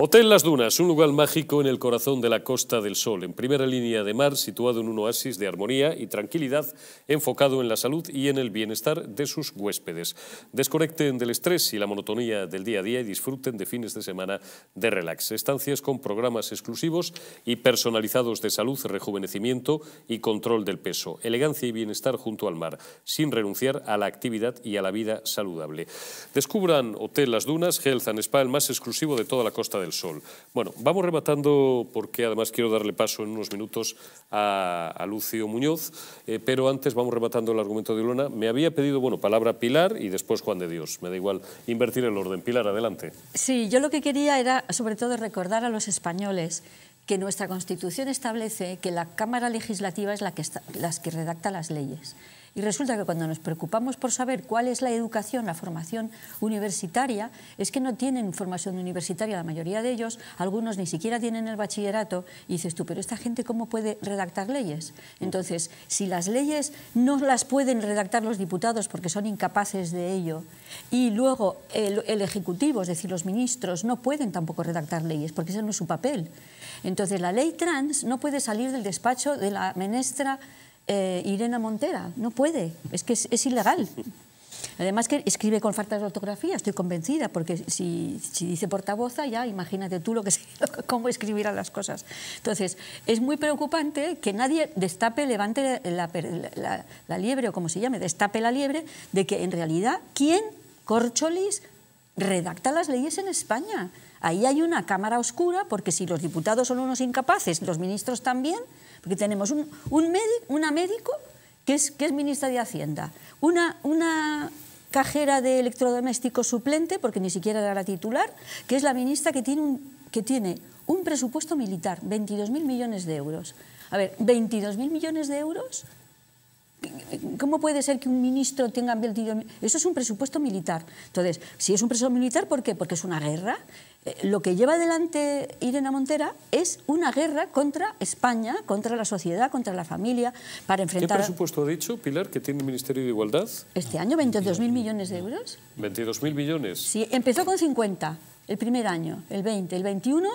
Hotel Las Dunas, un lugar mágico en el corazón de la Costa del Sol, en primera línea de mar, situado en un oasis de armonía y tranquilidad, enfocado en la salud y en el bienestar de sus huéspedes. Desconecten del estrés y la monotonía del día a día y disfruten de fines de semana de relax. Estancias con programas exclusivos y personalizados de salud, rejuvenecimiento y control del peso, elegancia y bienestar junto al mar, sin renunciar a la actividad y a la vida saludable. Descubran Hotel Las Dunas, Health and Spa, el más exclusivo de toda la Costa del sol. Bueno, vamos rematando porque además quiero darle paso en unos minutos a, Lucio Muñoz, eh, pero antes vamos rematando el argumento de Ilona. Me había pedido, bueno, palabra Pilar y después Juan de Dios. Me da igual invertir el orden. Pilar, adelante. Sí, yo lo que quería era sobre todo recordar a los españoles que nuestra Constitución establece que la Cámara Legislativa es la que, las que redacta las leyes. Y resulta que cuando nos preocupamos por saber cuál es la educación, la formación universitaria, es que no tienen formación universitaria la mayoría de ellos, algunos ni siquiera tienen el bachillerato, y dices tú, pero esta gente cómo puede redactar leyes? Entonces, si las leyes no las pueden redactar los diputados porque son incapaces de ello, y luego el, Ejecutivo, es decir, los ministros, no pueden tampoco redactar leyes porque ese no es su papel. Entonces, la ley trans no puede salir del despacho de la ministra eh, Irena Montera, no puede, es que es, ilegal. Además que escribe con faltas de ortografía, estoy convencida, porque si, dice portavoz ya imagínate tú lo que, cómo escribirá las cosas. Entonces, es muy preocupante que nadie destape, levante la, la, la liebre, o como se llame, destape la liebre, de que en realidad, ¿quién, Corcholis, redacta las leyes en España? Ahí hay una cámara oscura, porque si los diputados son unos incapaces, los ministros también, porque tenemos un, un médico, una médico que es, que es ministra de Hacienda, una, una cajera de electrodomésticos suplente, porque ni siquiera era titular, que es la ministra que tiene un, que tiene un presupuesto militar, 22.000 millones de euros. A ver, 22.000 millones de euros, ¿cómo puede ser que un ministro tenga 22.000? Eso es un presupuesto militar. Entonces, si es un presupuesto militar, ¿por qué? Porque es una guerra, lo que lleva adelante Irena Montera es una guerra contra España, contra la sociedad, contra la familia, para enfrentar... ¿Qué presupuesto ha dicho, Pilar, que tiene el Ministerio de Igualdad? Este año, 22.000 millones de euros. ¿22.000 millones? Sí, empezó con 50 el primer año, el 20, el 21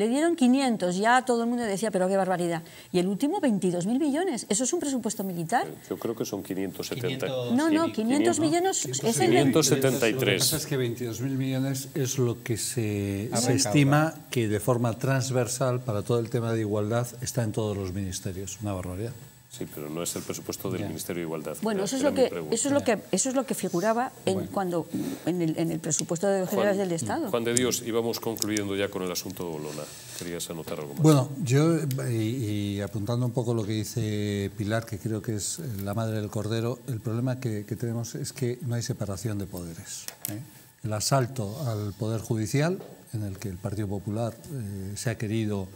le dieron 500, ya todo el mundo decía, pero qué barbaridad. Y el último, 22.000 millones. ¿Eso es un presupuesto militar? Eh, yo creo que son 570. no, no, 500, millones es el 573. Lo que pasa es que 22.000 millones es lo que se estima que de forma transversal para todo el tema de igualdad está en todos los ministerios. Una barbaridad. Sí, pero no es el presupuesto del Ministerio de Igualdad. Bueno, eso es, lo que, eso, es lo que, eso es lo que figuraba en, cuando, en, el, presupuesto de generales del Estado. Juan de Dios, íbamos concluyendo ya con el asunto de Bolona. ¿Querías anotar algo más? Bueno, yo, eh, y, apuntando un poco lo que dice Pilar, que creo que es la madre del cordero, el problema que, tenemos es que no hay separación de poderes. ¿eh? El asalto al Poder Judicial, en el que el Partido Popular eh, se ha querido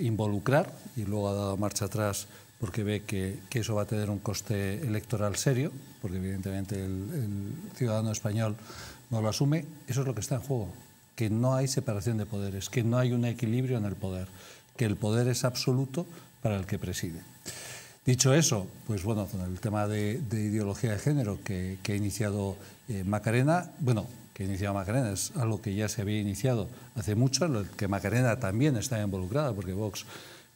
involucrar y luego ha dado marcha atrás porque ve que, eso va a tener un coste electoral serio, porque evidentemente el, ciudadano español no lo asume, eso es lo que está en juego, que no hay separación de poderes, que no hay un equilibrio en el poder, que el poder es absoluto para el que preside. Dicho eso, pues bueno, con el tema de, ideología de género que, ha iniciado eh, Macarena, bueno, que ha iniciado Macarena, es algo que ya se había iniciado hace mucho, en lo que Macarena también está involucrada, porque Vox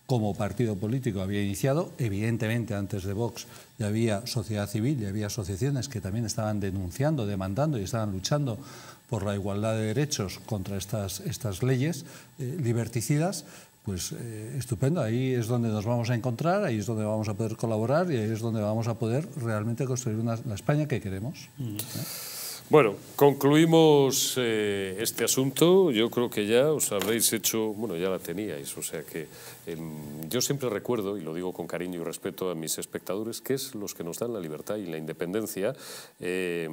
como partido político había iniciado, evidentemente antes de Vox ya había sociedad civil, ya había asociaciones que también estaban denunciando, demandando y estaban luchando por la igualdad de derechos contra estas, estas leyes eh, liberticidas, pues eh, estupendo, ahí es donde nos vamos a encontrar, ahí es donde vamos a poder colaborar y ahí es donde vamos a poder realmente construir una, la España que queremos. Mm. Bueno, concluimos eh, este asunto. Yo creo que ya os habréis hecho, bueno, ya la teníais, o sea que Em, yo siempre recuerdo, y lo digo con cariño y respeto a mis espectadores, que es los que nos dan la libertad y la independencia. Em,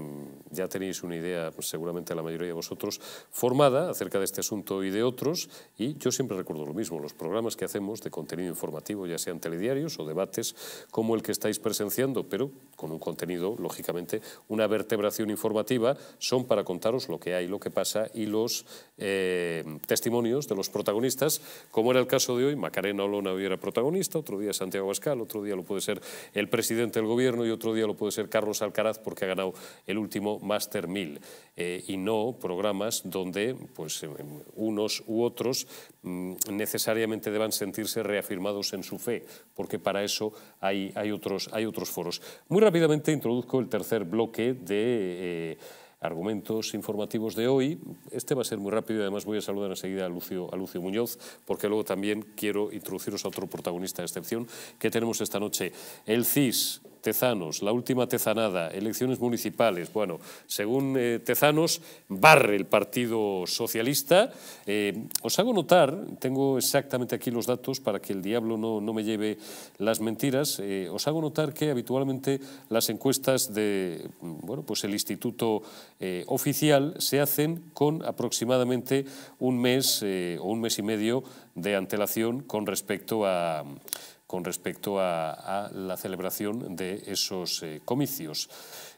ya tenéis una idea, seguramente la mayoría de vosotros, formada acerca de este asunto y de otros, y yo siempre recuerdo lo mismo, los programas que hacemos de contenido informativo, ya sean telediarios o debates como el que estáis presenciando, pero con un contenido, lógicamente, una vertebración informativa, son para contaros lo que hay, lo que pasa y los eh, testimonios de los protagonistas, como era el caso de hoy, Macán, Arena Olona hoy era protagonista, otro día Santiago Abascal, otro día lo puede ser el presidente del gobierno y otro día lo puede ser Carlos Alcaraz porque ha ganado el último Master 1000. Eh, y no programas donde pues, eh, unos u otros mm, necesariamente deban sentirse reafirmados en su fe, porque para eso hay, hay, otros, hay otros foros. Muy rápidamente introduzco el tercer bloque de... Eh, argumentos informativos de hoy. Este va a ser muy rápido y además voy a saludar enseguida a Lucio, a Lucio Muñoz porque luego también quiero introduciros a otro protagonista de excepción que tenemos esta noche. El CIS, Tezanos, la última tezanada, elecciones municipales. Bueno, según eh, Tezanos, barre el Partido Socialista. Eh, os hago notar, tengo exactamente aquí los datos para que el diablo no, me lleve las mentiras, eh, os hago notar que habitualmente las encuestas de, bueno, pues el Instituto Oficial se hacen con aproximadamente un mes o un mes y medio de antelación con respecto a con respecto a, la celebración de esos eh, comicios.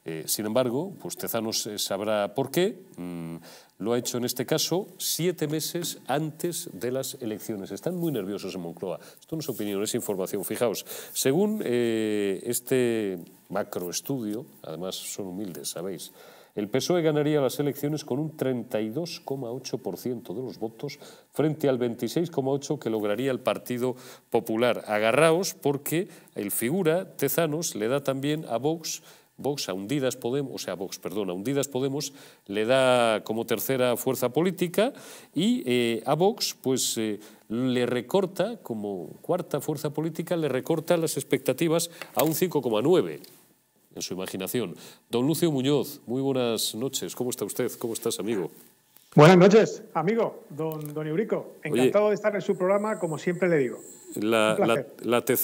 Eh, sin embargo, pues Tezanos sabrá por qué. Mm, lo ha hecho en este caso siete meses antes de las elecciones. Están muy nerviosos en Moncloa. Esto no es opinión, es información. Fijaos, según eh, este macroestudio, además son humildes, sabéis, el PSOE ganaría las elecciones con un 32,8% de los votos frente al 26,8% que lograría el Partido Popular. Agarraos porque el figura Tezanos le da también a Vox Vox a Hundidas Podemos, o sea, Vox, perdón, a Hundidas Podemos le da como tercera fuerza política y eh, a Vox pues eh, le recorta como cuarta fuerza política le recorta las expectativas a un 5,9 en su imaginación. Don Lucio Muñoz, muy buenas noches. ¿Cómo está usted? ¿Cómo estás, amigo? Buenas noches, amigo, don, don Eurico. Encantado de estar en su programa, como siempre le digo. La,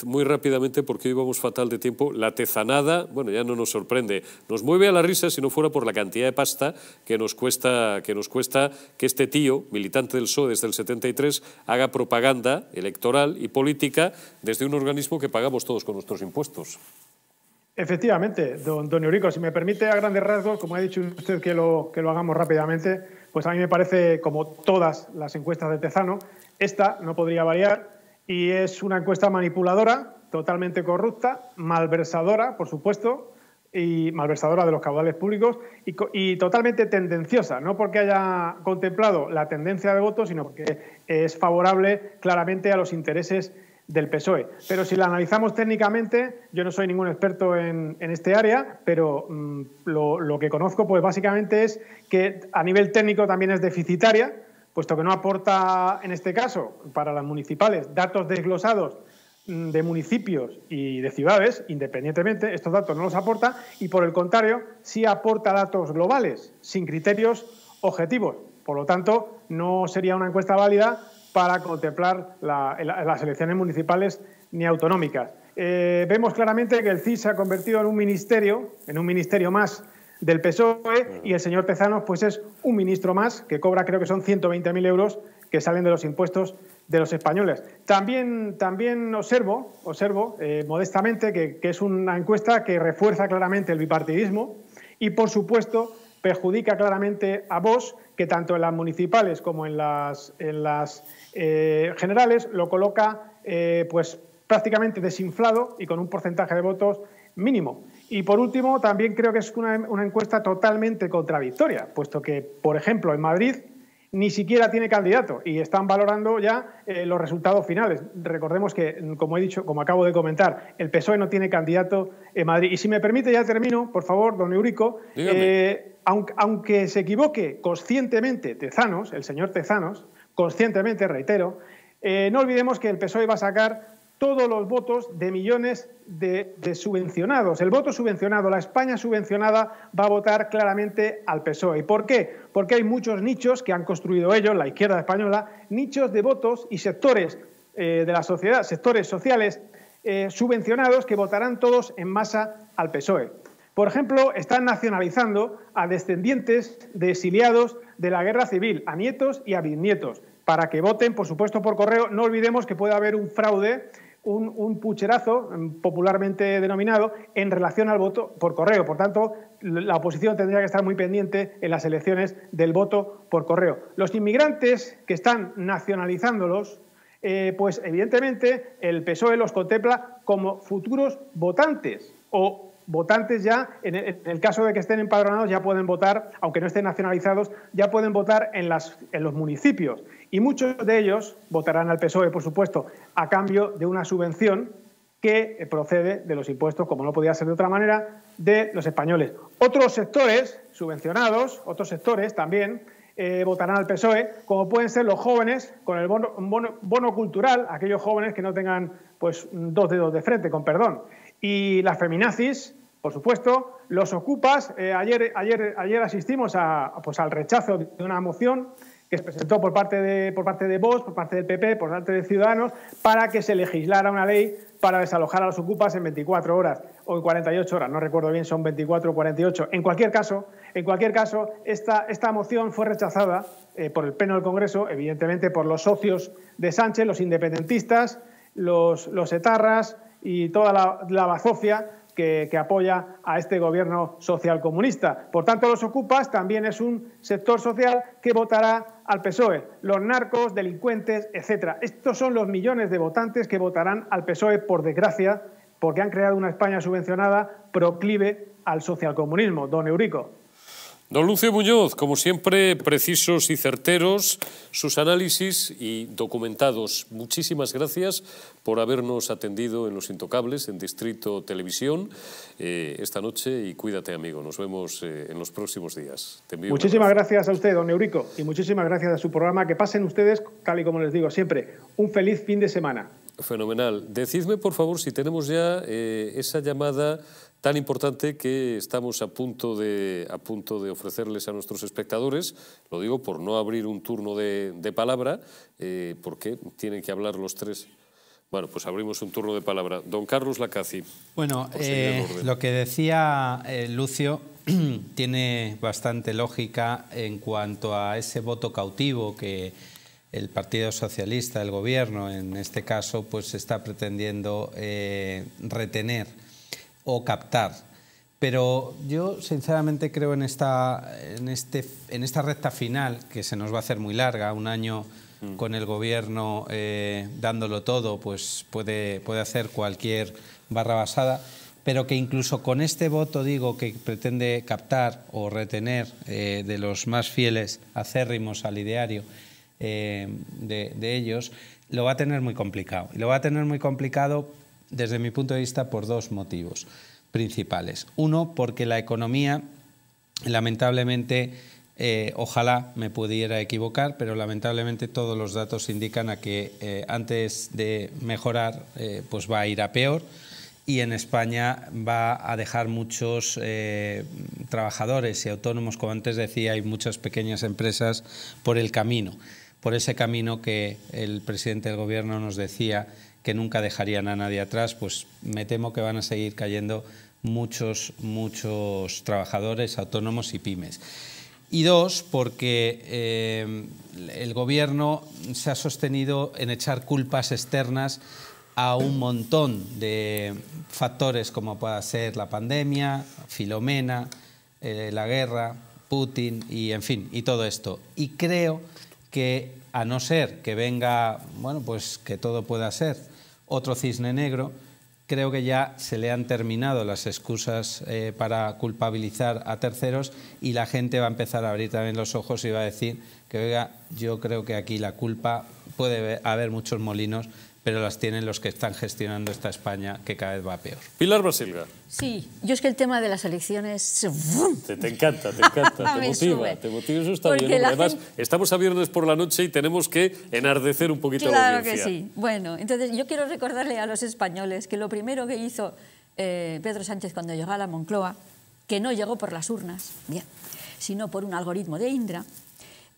muy rápidamente, porque hoy vamos fatal de tiempo, la tezanada, bueno, ya no nos sorprende. Nos mueve a la risa si no fuera por la cantidad de pasta que nos cuesta que, nos cuesta que este tío, militante del PSOE desde el 73, haga propaganda electoral y política desde un organismo que pagamos todos con nuestros impuestos. Efectivamente, don, don Eurico, si me permite a grandes rasgos, como ha dicho usted que lo, hagamos rápidamente, pues a mí me parece, como todas las encuestas de Tezano, esta no podría variar y es una encuesta manipuladora, totalmente corrupta, malversadora, por supuesto, y malversadora de los caudales públicos y, totalmente tendenciosa, no porque haya contemplado la tendencia de voto, sino porque es favorable claramente a los intereses del PSOE. Pero si la analizamos técnicamente, yo no soy ningún experto en, este área, pero mm, lo, que conozco, pues básicamente es que a nivel técnico también es deficitaria, puesto que no aporta, en este caso, para las municipales, datos desglosados mm, de municipios y de ciudades, independientemente, estos datos no los aporta, y por el contrario, sí aporta datos globales, sin criterios objetivos. Por lo tanto, no sería una encuesta válida para contemplar las elecciones municipales ni autonómicas. Eh, vemos claramente que el CIS se ha convertido en un ministerio, en un ministerio más del PSOE y el señor Tezanos pues es un ministro más que cobra creo que son 120.000 euros que salen de los impuestos de los españoles. También, también observo, observo eh, modestamente que, es una encuesta que refuerza claramente el bipartidismo y por supuesto perjudica claramente a vos que tanto en las municipales como en las, en las eh, generales, lo coloca eh, pues, prácticamente desinflado y con un porcentaje de votos mínimo. Y por último, también creo que es una, encuesta totalmente contradictoria, puesto que, por ejemplo, en Madrid ni siquiera tiene candidato y están valorando ya eh, los resultados finales. Recordemos que, como he dicho, como acabo de comentar, el PSOE no tiene candidato en Madrid. Y si me permite, ya termino, por favor, don Eurico. aunque, aunque, se equivoque conscientemente Tezanos, el señor Tezanos, conscientemente, reitero, eh, no olvidemos que el PSOE va a sacar todos los votos de millones de, subvencionados. El voto subvencionado, la España subvencionada, va a votar claramente al PSOE. ¿Y por qué? Porque hay muchos nichos que han construido ellos, la izquierda española, nichos de votos y sectores eh, de la sociedad, sectores sociales eh, subvencionados que votarán todos en masa al PSOE. Por ejemplo, están nacionalizando a descendientes de exiliados de la guerra civil a nietos y a bisnietos, para que voten, por supuesto, por correo. No olvidemos que puede haber un fraude un, pucherazo, mm, popularmente denominado, en relación al voto por correo. Por tanto, la oposición tendría que estar muy pendiente en las elecciones del voto por correo. Los inmigrantes que están nacionalizándolos, eh, pues evidentemente el PSOE los contempla como futuros votantes o votantes ya, en el, caso de que estén empadronados, ya pueden votar, aunque no estén nacionalizados, ya pueden votar en, los municipios. Y muchos de ellos votarán al PSOE, por supuesto, a cambio de una subvención que procede de los impuestos, como no podía ser de otra manera, de los españoles. Otros sectores subvencionados, otros sectores también, eh, votarán al PSOE, como pueden ser los jóvenes con el bono, cultural, aquellos jóvenes que no tengan pues dos dedos de frente, con perdón. Y las feminazis, por supuesto, los ocupas, eh, ayer, ayer, ayer asistimos a, pues, al rechazo de una moción que se presentó por parte, de, por parte de Vox, por parte del PP, por parte de Ciudadanos, para que se legislara una ley para desalojar a los ocupas en 24 horas o en 48 horas, no recuerdo bien, son 24 o 48. En cualquier caso, en cualquier caso esta, esta moción fue rechazada eh, por el Pleno del Congreso, evidentemente por los socios de Sánchez, los independentistas, los, los etarras y toda la, la bazofia que, apoya a este gobierno socialcomunista. Por tanto, los ocupas también es un sector social que votará al PSOE, los narcos, delincuentes, etcétera. Estos son los millones de votantes que votarán al PSOE, por desgracia, porque han creado una España subvencionada proclive al socialcomunismo. Don Eurico. Don Lucio Muñoz, como siempre, precisos y certeros sus análisis y documentados. Muchísimas gracias por habernos atendido en Los Intocables, en Distrito Televisión, eh, esta noche y cuídate, amigo. Nos vemos eh, en los próximos días. muchísimas gracias a usted, don Eurico, y muchísimas gracias a su programa. Que pasen ustedes, tal y como les digo siempre, un feliz fin de semana. Fenomenal. Decidme, por favor, si tenemos ya eh, esa llamada tan importante que estamos a punto, de, a punto de ofrecerles a nuestros espectadores, lo digo por no abrir un turno de, palabra, eh, porque tienen que hablar los tres. Bueno, pues abrimos un turno de palabra. Don Carlos Lacazzi. Bueno, eh, lo que decía eh, Lucio tiene bastante lógica en cuanto a ese voto cautivo que el Partido Socialista, el Gobierno en este caso, pues está pretendiendo retener o captar. Pero yo sinceramente creo en esta, este, en esta recta final, que se nos va a hacer muy larga, un año mm. con el gobierno eh, dándolo todo, pues puede, puede hacer cualquier barra basada, pero que incluso con este voto, digo, que pretende captar o retener eh, de los más fieles, acérrimos al ideario eh, de, de ellos, lo va a tener muy complicado. Y lo va a tener muy complicado desde mi punto de vista, por dos motivos principales. Uno, porque la economía, lamentablemente, eh, ojalá me pudiera equivocar, pero lamentablemente todos los datos indican a que eh, antes de mejorar, eh, pues va a ir a peor y en España va a dejar muchos trabajadores y autónomos, como antes decía, hay muchas pequeñas empresas por el camino, por ese camino que el presidente del Gobierno nos decía que nunca dejarían a nadie atrás, pues me temo que van a seguir cayendo muchos, muchos trabajadores autónomos y pymes. Y dos, porque eh, el gobierno se ha sostenido en echar culpas externas a un montón de factores como pueda ser la pandemia, Filomena, eh, la guerra, Putin y en fin, y todo esto. Y creo que a no ser que venga, bueno, pues que todo pueda ser, otro cisne negro. Creo que ya se le han terminado las excusas eh, para culpabilizar a terceros y la gente va a empezar a abrir también los ojos y va a decir que, oiga, yo creo que aquí la culpa puede haber muchos molinos pero las tienen los que están gestionando esta España que cada vez va peor. Pilar Basilga. Sí, yo es que el tema de las elecciones... Te, encanta, te encanta, te motiva, te motiva, eso está bien. Además, estamos a viernes por la noche y tenemos que enardecer un poquito la audiencia. Claro que sí. Bueno, entonces yo quiero recordarle a los españoles que lo primero que hizo eh, Pedro Sánchez cuando llegó a la Moncloa, que no llegó por las urnas, bien, sino por un algoritmo de Indra,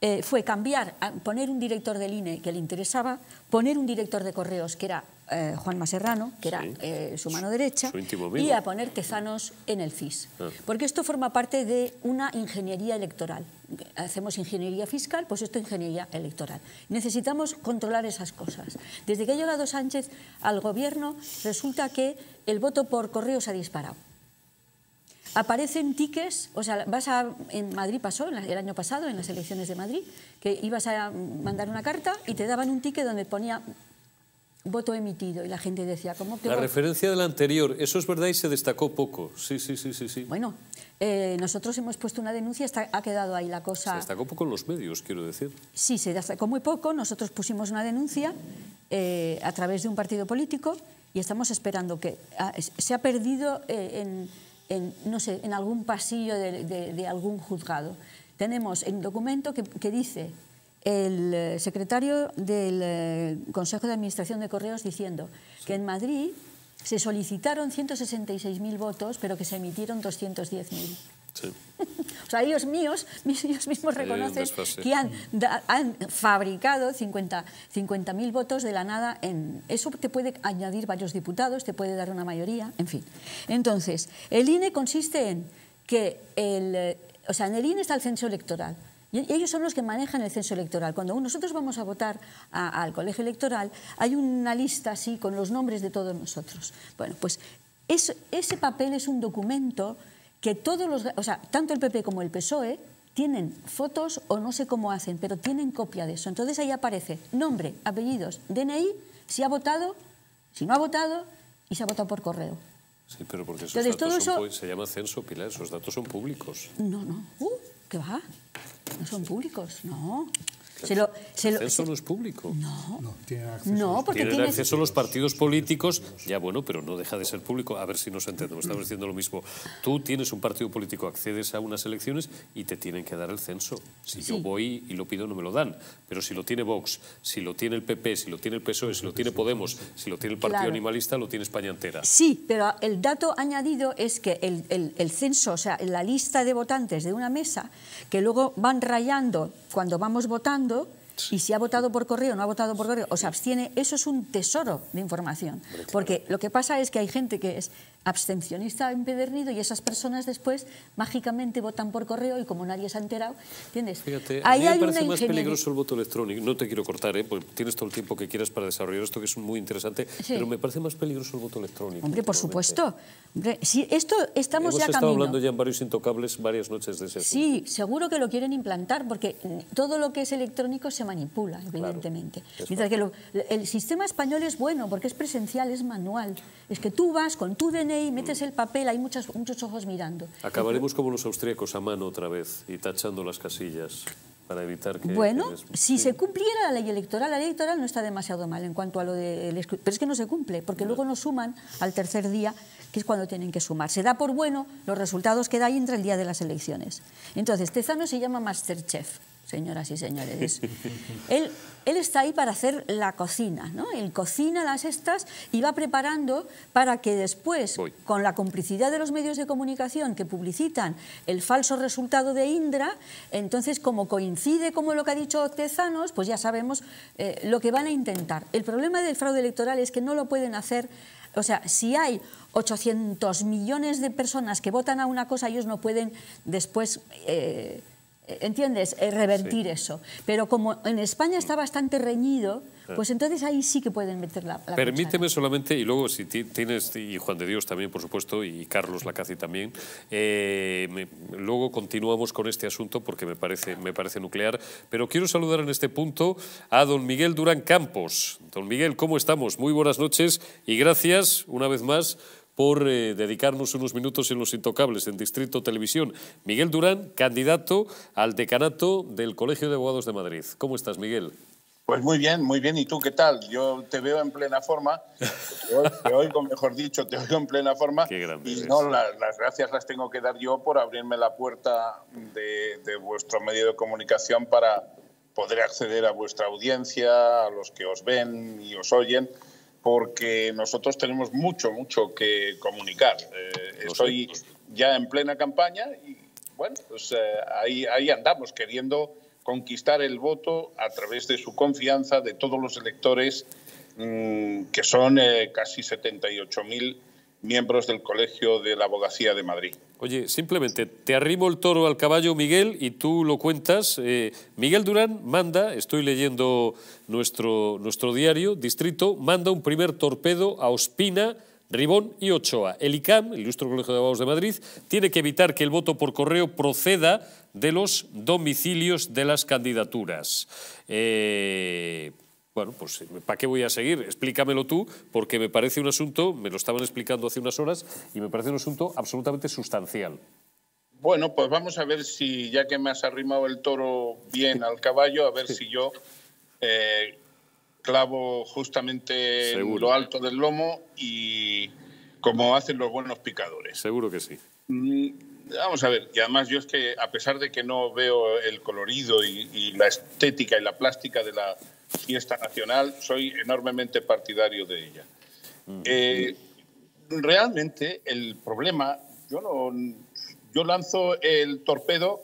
eh, fue cambiar, poner un director del INE que le interesaba, poner un director de correos que era eh, Juan Maserrano, que era eh, su mano derecha, y a poner Tezanos en el FIS. Ah. Porque esto forma parte de una ingeniería electoral. Hacemos ingeniería fiscal, pues esto es ingeniería electoral. Necesitamos controlar esas cosas. Desde que ha llegado Sánchez al gobierno, resulta que el voto por Correos ha disparado aparecen tickets, o sea, vas a, en Madrid pasó el año pasado, en las elecciones de Madrid, que ibas a mandar una carta y te daban un ticket donde ponía voto emitido y la gente decía cómo que la referencia de la anterior eso es verdad y se destacó poco sí sí sí sí sí bueno eh, nosotros hemos puesto una denuncia ha quedado ahí la cosa se destacó poco en los medios quiero decir sí se destacó muy poco nosotros pusimos una denuncia eh, a través de un partido político y estamos esperando que ah, se ha perdido eh, en en, no sé, en algún pasillo de, algún juzgado. Tenemos el documento que, que dice el eh, secretario del eh, Consejo de Administración de Correos diciendo que en Madrid se solicitaron 166.000 votos, pero que se emitieron 210.000. O sea, ellos, míos, ellos mismos reconocen que han, fabricado 50.000 votos de la nada. En, eso te puede añadir varios diputados, te puede dar una mayoría, en fin. Entonces, el INE consiste en que el, eh, o sea, en el INE está el censo electoral. Y ellos son los que manejan el censo electoral. Cuando nosotros vamos a votar al colegio electoral, hay una lista así con los nombres de todos nosotros. Bueno, pues ese papel es un documento que todos los, o sea, tanto el PP como el PSOE tienen fotos o no sé cómo hacen, pero tienen copia de eso. Entonces ahí aparece nombre, apellidos, DNI, si ha votado, si no ha votado y se ha votado por correo. Sí, pero porque esos datos son, eso... se llama censo, Pilar, esos datos son públicos. No, no, uh, ¿qué va? No son públicos, no el censo no es público. No, no, tiene acceso porque tiene... acceso los partidos políticos. Ya bueno, pero no deja de ser público. A ver si nos entendemos. Estamos mm. diciendo lo mismo. Tú tienes un partido político, accedes a unas elecciones y te tienen que dar el censo. Si yo voy y lo pido, no me lo dan. Pero si lo tiene Vox, si lo tiene el PP, si lo tiene el PSOE, si lo tiene e. Podemos, si lo tiene el Partido Animalista, lo tiene España entera. Sí, pero el dato añadido es que el censo, o sea, la lista de votantes de una mesa, que luego van rayando cuando vamos votando, trabajando y si ha votado por correo, no ha votado por correo, o se abstiene, eso es un tesoro de información. Porque lo que pasa es que hay gente que es abstencionista empedernido y esas personas después mágicamente votan por correo y como nadie se ha enterado, ¿entiendes? Fíjate, Ahí a mí me parece más peligroso el voto electrónico. No te quiero cortar, ¿eh? porque tienes todo el tiempo que quieras para desarrollar esto, que es muy interesante, pero me parece más peligroso el voto electrónico. Hombre, por supuesto. Hombre, si esto estamos ya estado hablando ya en varios intocables varias noches de ese Sí, seguro que lo quieren implantar porque todo lo que es electrónico se manipula, evidentemente. Mientras que el sistema español es bueno porque es presencial, es manual. Es que tú vas con tu DNI, mm. metes el papel, hay muchos muchos ojos mirando. Acabaremos como los austríacos a mano otra vez y tachando las casillas. Para evitar que bueno, si se cumpliera la ley electoral, la ley electoral no está demasiado mal en cuanto a lo de... Pero es que no se cumple, porque luego nos suman al tercer día, que es cuando tienen que sumar. Se da por bueno los resultados que da ahí entre el día de las elecciones. Entonces, Tezano se llama Masterchef señoras y señores. él, él está ahí para hacer la cocina, ¿no? Él cocina las estas y va preparando para que después, con la complicidad de los medios de comunicación que publicitan el falso resultado de Indra, entonces como coincide con lo que ha dicho Tezanos, pues ya sabemos eh, lo que van a intentar. El problema del fraude electoral es que no lo pueden hacer o sea, si hay 800 millones de personas que votan a una cosa, ellos no pueden después eh, eh, ¿Entiendes? Eh, revertir eso. Pero como en España está bastante reñido, eh. pues entonces ahí sí que pueden meter la, la Permíteme solamente, y luego si tienes, y Juan de Dios también, por supuesto, y Carlos Lacazi también, luego continuamos con este asunto porque me parece, me parece nuclear, pero quiero saludar en este punto a don Miguel Durán Campos. Don Miguel, ¿cómo estamos? Muy buenas noches y gracias una vez más por eh, dedicarnos unos minutos en Los Intocables, en Distrito Televisión. Miguel Durán, candidato al decanato del Colegio de Abogados de Madrid. ¿Cómo estás, Miguel? Pues muy bien, muy bien. ¿Y tú qué tal? Yo te veo en plena forma, te oigo, mejor dicho, te oigo en plena forma. Qué grande y no, las, gracias las tengo que dar yo por abrirme la puerta de, de vuestro medio de comunicación para poder acceder a vuestra audiencia, a los que os ven y os oyen porque nosotros tenemos mucho, mucho que comunicar. Eh, estoy ya en plena campaña y, bueno, pues, eh, ahí, ahí andamos queriendo conquistar el voto a través de su confianza de todos los electores, mm, que son eh, casi 78.000 miembros del Colegio de la Abogacía de Madrid. Oye, simplemente te arrimo el toro al caballo, Miguel, y tú lo cuentas. Eh, Miguel Durán manda, estoy leyendo nuestro, nuestro diario, Distrito, manda un primer torpedo a Ospina, Ribón y Ochoa. El ICAM, el Ilustre Colegio de Abogados de Madrid, tiene que evitar que el voto por correo proceda de los domicilios de las candidaturas. Eh, bueno, pues eh, ¿para qué voy a seguir? Explícamelo tú, porque me parece un asunto, me lo estaban explicando hace unas horas, y me parece un asunto absolutamente sustancial. Bueno, pues vamos a ver si, ya que me has arrimado el toro bien al caballo, a ver si yo eh, clavo justamente lo alto del lomo y como hacen los buenos picadores. Seguro que sí. Mm, vamos a ver, y además yo es que, a pesar de que no veo el colorido y la estética y la plástica de la fiesta nacional, soy enormemente partidario de ella. Mm. Eh, realmente el problema, yo, yo lanzo el torpedo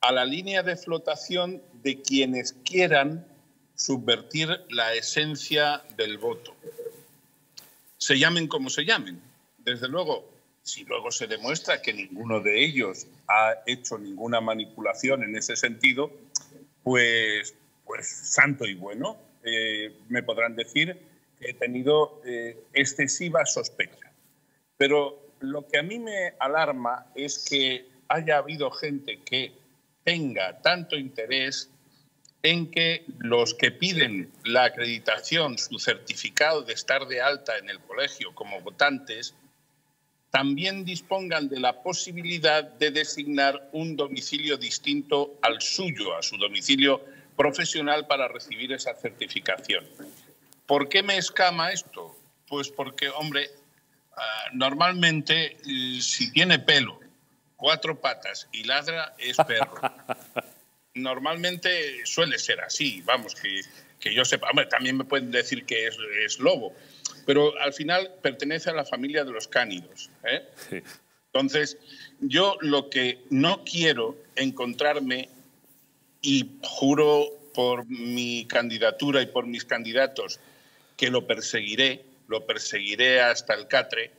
a la línea de flotación de quienes quieran subvertir la esencia del voto. Se llamen como se llamen. Desde luego, si luego se demuestra que ninguno de ellos ha hecho ninguna manipulación en ese sentido, pues pues santo y bueno, eh, me podrán decir que he tenido eh, excesiva sospecha. Pero lo que a mí me alarma es que haya habido gente que tenga tanto interés en que los que piden la acreditación, su certificado de estar de alta en el colegio como votantes, también dispongan de la posibilidad de designar un domicilio distinto al suyo, a su domicilio profesional para recibir esa certificación. ¿Por qué me escama esto? Pues porque, hombre, ah, normalmente eh, si tiene pelo, cuatro patas y ladra, es perro. normalmente suele ser así, vamos, que, yo sepa. Hombre, también me pueden decir que es, lobo, pero al final pertenece a la familia de los cánidos. ¿eh? Entonces, yo lo que no quiero encontrarme y juro por mi candidatura y por mis candidatos que lo perseguiré, lo perseguiré hasta el catre.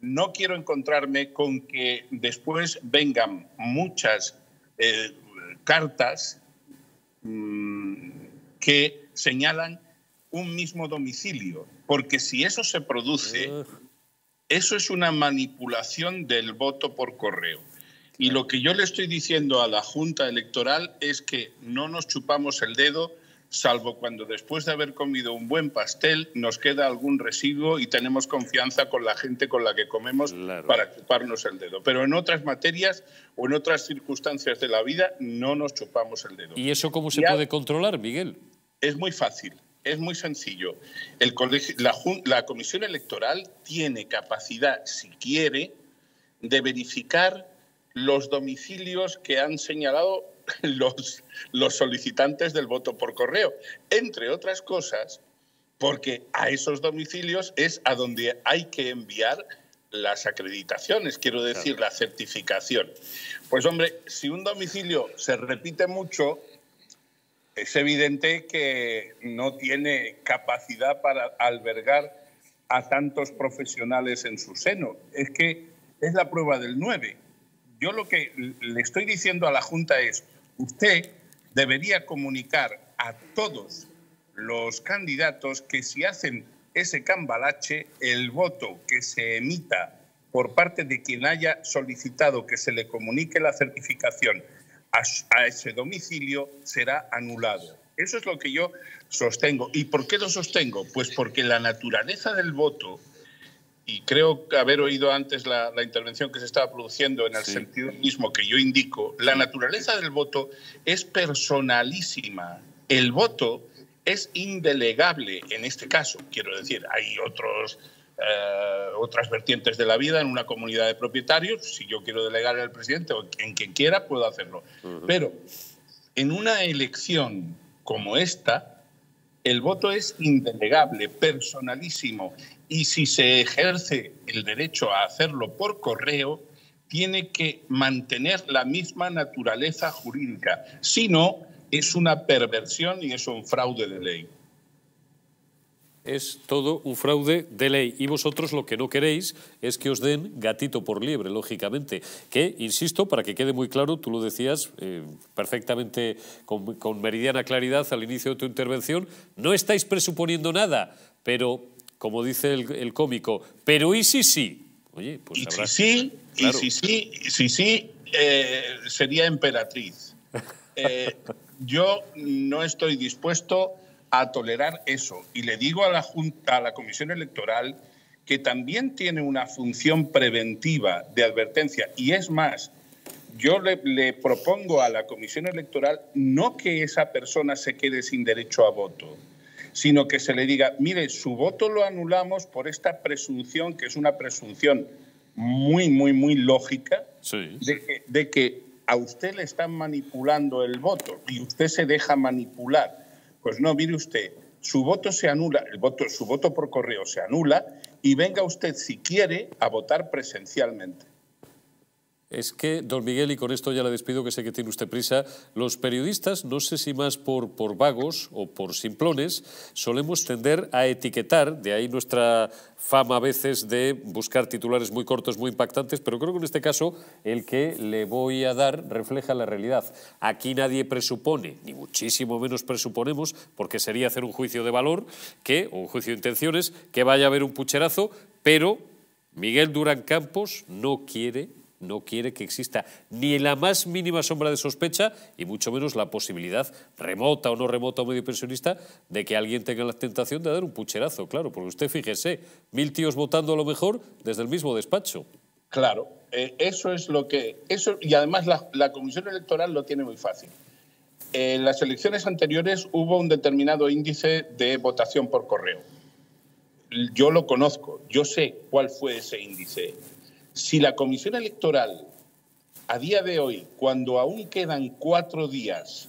No quiero encontrarme con que después vengan muchas eh, cartas mm, que señalan un mismo domicilio, porque si eso se produce, eso es una manipulación del voto por correo. Y lo que yo le estoy diciendo a la Junta Electoral es que no nos chupamos el dedo, salvo cuando después de haber comido un buen pastel nos queda algún residuo y tenemos confianza con la gente con la que comemos para chuparnos el dedo. Pero en otras materias o en otras circunstancias de la vida no nos chupamos el dedo. ¿Y eso cómo se puede controlar, Miguel? Es muy fácil. Es muy sencillo. El la, la Comisión Electoral tiene capacidad, si quiere, de verificar los domicilios que han señalado los, solicitantes del voto por correo, entre otras cosas, porque a esos domicilios es a donde hay que enviar las acreditaciones, quiero decir, la certificación. Pues hombre, si un domicilio se repite mucho, es evidente que no tiene capacidad para albergar a tantos profesionales en su seno. Es que es la prueba del 9. Yo lo que le estoy diciendo a la Junta es, usted debería comunicar a todos los candidatos que si hacen ese cambalache, el voto que se emita por parte de quien haya solicitado que se le comunique la certificación a, ese domicilio será anulado. Eso es lo que yo sostengo. ¿Y por qué lo sostengo? Pues porque la naturaleza del voto y creo haber oído antes la, intervención que se estaba produciendo en el sentido mismo que yo indico, la naturaleza del voto es personalísima. El voto es indelegable en este caso, quiero decir, hay otros, eh, otras vertientes de la vida en una comunidad de propietarios, si yo quiero delegar al presidente o en quien quiera puedo hacerlo. Pero en una elección como esta, el voto es indelegable, personalísimo, y si se ejerce el derecho a hacerlo por correo, tiene que mantener la misma naturaleza jurídica. Si no, es una perversión y es un fraude de ley. Es todo un fraude de ley. Y vosotros lo que no queréis es que os den gatito por liebre, lógicamente. Que, insisto, para que quede muy claro, tú lo decías eh, perfectamente con meridiana claridad al inicio de tu intervención, no estáis presuponiendo nada, pero como dice el, cómico, pero ¿y si sí? Oye, y si sí, sí, eh, sí, sería emperatriz. Eh, yo no estoy dispuesto a tolerar eso. Y le digo a la, junta, a la Comisión Electoral que también tiene una función preventiva de advertencia. Y es más, yo le, propongo a la Comisión Electoral no que esa persona se quede sin derecho a voto, sino que se le diga, mire, su voto lo anulamos por esta presunción, que es una presunción muy, muy, muy lógica, de, que, de que a usted le están manipulando el voto y usted se deja manipular. Pues no, mire usted, su voto se anula, el voto, su voto por correo se anula y venga usted, si quiere, a votar presencialmente es que, don Miguel, y con esto ya le despido, que sé que tiene usted prisa, los periodistas, no sé si más por, por vagos o por simplones, solemos tender a etiquetar, de ahí nuestra fama a veces de buscar titulares muy cortos, muy impactantes, pero creo que en este caso el que le voy a dar refleja la realidad. Aquí nadie presupone, ni muchísimo menos presuponemos, porque sería hacer un juicio de valor, que, o un juicio de intenciones, que vaya a haber un pucherazo, pero Miguel Durán Campos no quiere no quiere que exista ni la más mínima sombra de sospecha y mucho menos la posibilidad, remota o no remota o medio pensionista, de que alguien tenga la tentación de dar un pucherazo, claro, porque usted fíjese, mil tíos votando a lo mejor desde el mismo despacho. Claro, eh, eso es lo que... Eso, y además la, Comisión Electoral lo tiene muy fácil. En las elecciones anteriores hubo un determinado índice de votación por correo. Yo lo conozco, yo sé cuál fue ese índice. Si la comisión electoral, a día de hoy, cuando aún quedan cuatro días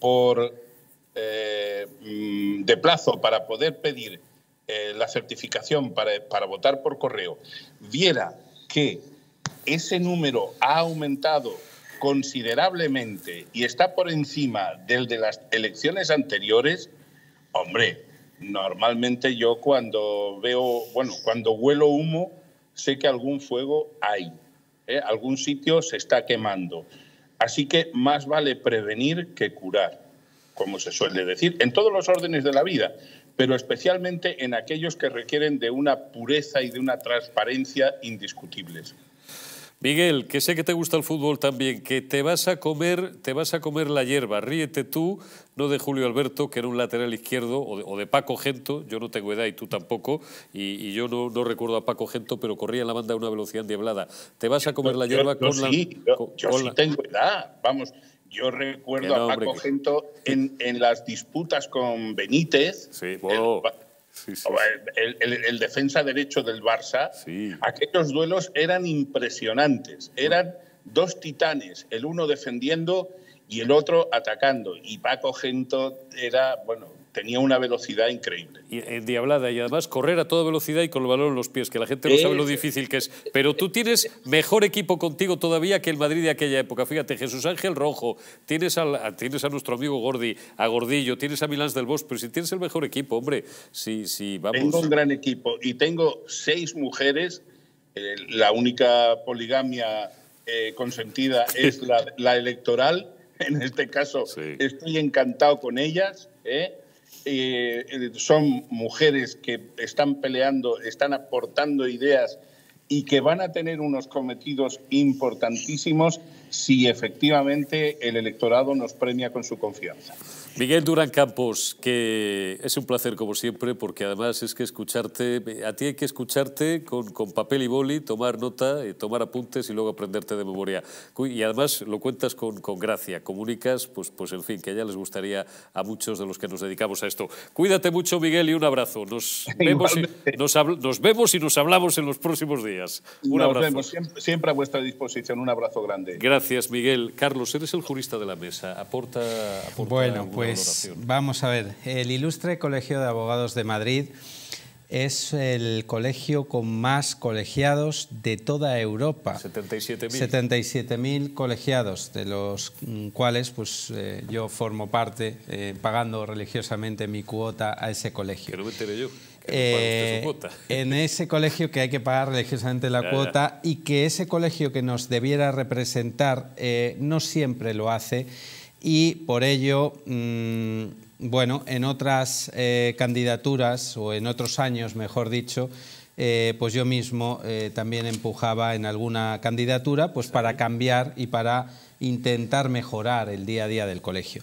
por, eh, mm, de plazo para poder pedir eh, la certificación para, para votar por correo, viera que ese número ha aumentado considerablemente y está por encima del de las elecciones anteriores, hombre, normalmente yo cuando veo, bueno, cuando huelo humo, sé que algún fuego hay, ¿eh? algún sitio se está quemando. Así que más vale prevenir que curar, como se suele decir, en todos los órdenes de la vida, pero especialmente en aquellos que requieren de una pureza y de una transparencia indiscutibles. Miguel, que sé que te gusta el fútbol también, que te vas a comer, te vas a comer la hierba. Ríete tú, no de Julio Alberto, que era un lateral izquierdo, o de, Paco Gento, yo no tengo edad y tú tampoco, y, yo no, recuerdo a Paco Gento, pero corría en la banda a una velocidad endiablada. Te vas a comer la hierba con la. Sí, yo, sí tengo edad, vamos. Yo recuerdo a Paco Gento en, en, las disputas con Benítez. Sí, bueno el, el, defensa derecho del Barça, aquellos duelos eran impresionantes. Eran dos titanes, el uno defendiendo y el otro atacando. Y Paco Gento era, bueno, tenía una velocidad increíble. Y, eh, y además correr a toda velocidad y con el balón en los pies, que la gente no sabe lo difícil que es. Pero tú tienes mejor equipo contigo todavía que el Madrid de aquella época. Fíjate, Jesús Ángel Rojo, tienes, al, tienes a nuestro amigo Gordi, a Gordillo, tienes a Milán del Bosch, pero si tienes el mejor equipo, hombre, sí, sí, vamos. Tengo un gran equipo y tengo seis mujeres, eh, la única poligamia eh, consentida es la, electoral, en este caso estoy encantado con ellas, ¿eh? Eh, son mujeres que están peleando, están aportando ideas y que van a tener unos cometidos importantísimos si efectivamente el electorado nos premia con su confianza. Miguel Durán Campos, que es un placer como siempre, porque además es que escucharte, a ti hay que escucharte con, papel y boli, tomar nota, eh, tomar apuntes y luego aprenderte de memoria. Y además lo cuentas con, gracia, comunicas, pues, pues en fin, que ya les gustaría a muchos de los que nos dedicamos a esto. Cuídate mucho, Miguel, y un abrazo. Nos, vemos y nos, vemos y, nos, hablamos en los próximos días. Un nos abrazo. Vemos siempre, a vuestra disposición. Un abrazo grande. Gracias, Miguel. Carlos, eres el jurista de la mesa. Aporta. aporta bueno, pues pues vamos a ver, el Ilustre Colegio de Abogados de Madrid es el colegio con más colegiados de toda Europa. 77.000. 77.000 colegiados, de los mm, cuales pues, eh, yo formo parte, eh, pagando religiosamente mi cuota a ese colegio. me yo. Eh, en ese colegio que hay que pagar religiosamente la cuota y que ese colegio que nos debiera representar no siempre lo hace y por ello, mm, bueno, en otras eh, candidaturas o en otros años, mejor dicho, eh, pues yo mismo eh, también empujaba en alguna candidatura pues para cambiar y para intentar mejorar el día a día del colegio.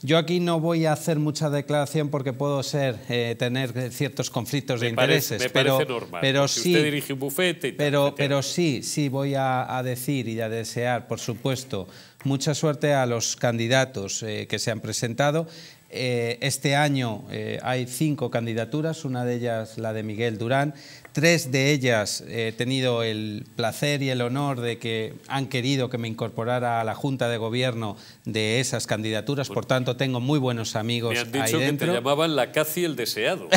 Yo aquí no voy a hacer mucha declaración porque puedo ser, tener ciertos conflictos de intereses, pero, normal, pero sí, pero, pero sí, sí voy a decir y a desear, por supuesto, Mucha suerte a los candidatos eh, que se han presentado. Eh, este año eh, hay cinco candidaturas, una de ellas la de Miguel Durán. Tres de ellas he tenido el placer y el honor de que han querido que me incorporara a la Junta de Gobierno de esas candidaturas, por tanto tengo muy buenos amigos. Me dicho que te llamaban la casi el deseado.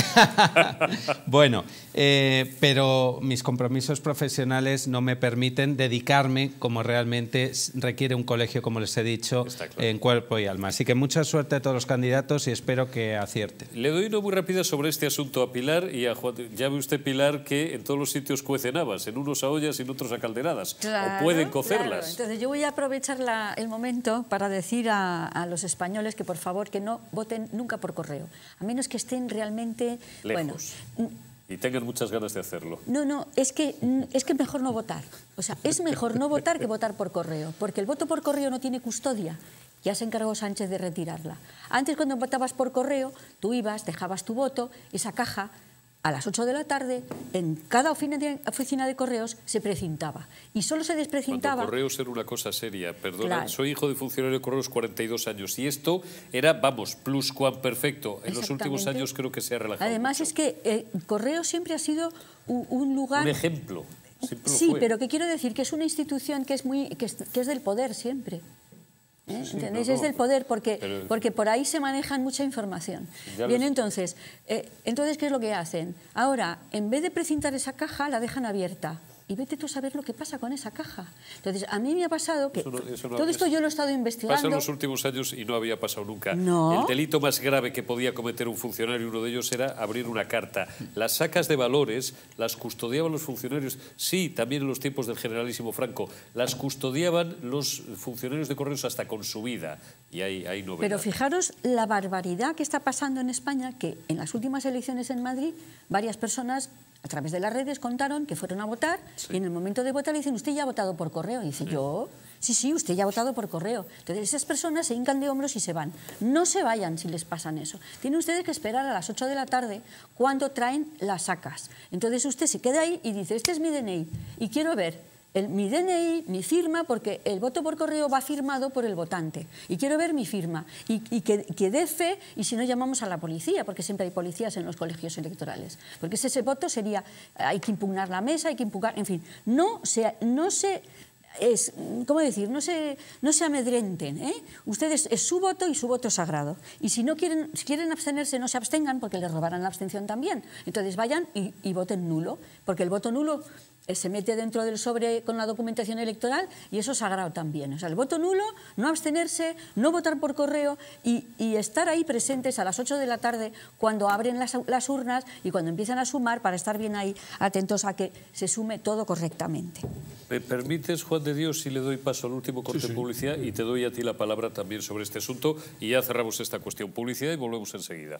Bueno, eh, pero mis compromisos profesionales no me permiten dedicarme como realmente requiere un colegio, como les he dicho, en cuerpo y alma. Así que mucha suerte a todos los candidatos y espero que acierte. Le doy una muy rápida sobre este asunto a Pilar y a Juan. Ya ve usted, Pilar, que en todos los sitios cuecen habas, en unos a ollas y en otros a calderadas. o pueden cocerlas. Entonces yo voy a aprovechar el momento para decir a, los españoles que por favor que no voten nunca por correo. A menos que estén realmente... Lejos. Bueno, y tengan muchas ganas de hacerlo. No, no, es que mm, es que mejor no votar. O sea, es mejor no votar que votar por correo, porque el voto por correo no tiene custodia. Ya se encargó Sánchez de retirarla. Antes cuando votabas por correo, tú ibas, dejabas tu voto, esa caja a las 8 de la tarde en cada oficina de correos se precintaba. Y solo se desprecintaba... Cuando correos era una cosa seria, perdona. Soy hijo de funcionario de correos 42 años y esto era, vamos, plus cuan perfecto. En los últimos años creo que se ha relajado. Además es que el eh, correo siempre ha sido un, lugar... Un ejemplo. Sí, pero que quiero decir que es una institución que es, muy, que es del poder siempre. Es del poder, porque, porque por ahí se manejan mucha información. Bien, entonces, eh, entonces, ¿qué es lo que hacen? Ahora, en vez de precintar esa caja, la dejan abierta y vete tú a saber lo que pasa con esa caja. Entonces, a mí me ha pasado que todo esto yo lo he estado investigando. Pasan los últimos años y no había pasado nunca. El delito más grave que podía cometer un funcionario, uno de ellos era abrir una carta. Las sacas de valores las custodiaban los funcionarios, sí, también en los tiempos del generalísimo Franco, las custodiaban los funcionarios de correos hasta con su vida. Y ahí, ahí no Pero fijaros la barbaridad que está pasando en España, que en las últimas elecciones en Madrid varias personas a través de las redes contaron que fueron a votar y en el momento de votar le dicen, usted ya ha votado por correo. Y dice, yo, sí, sí, usted ya ha votado por correo. Entonces esas personas se hincan de hombros y se van. No se vayan si les pasan eso. Tienen ustedes que esperar a las 8 de la tarde cuando traen las sacas. Entonces usted se queda ahí y dice, este es mi DNI y quiero ver mi DNI, mi firma, porque el voto por correo va firmado por el votante. Y quiero ver mi firma. Y, que, dé fe, y si no llamamos a la policía, porque siempre hay policías en los colegios electorales. Porque ese, voto sería, hay que impugnar la mesa, hay que impugnar, en fin, no se... No es, ¿cómo decir? No se, no se amedrenten. ¿eh? Ustedes es su voto y su voto sagrado. Y si no quieren, si quieren abstenerse, no se abstengan porque les robarán la abstención también. Entonces vayan y voten nulo, porque el voto nulo eh, se mete dentro del sobre con la documentación electoral y eso es sagrado también. O sea, el voto nulo, no abstenerse, no votar por correo y, estar ahí presentes a las 8 de la tarde cuando abren las, urnas y cuando empiezan a sumar para estar bien ahí atentos a que se sume todo correctamente. ¿Me permites, Juan de Dios, si le doy paso al último corte de publicidad y te doy a ti la palabra también sobre este asunto y ya cerramos esta cuestión publicidad y volvemos enseguida.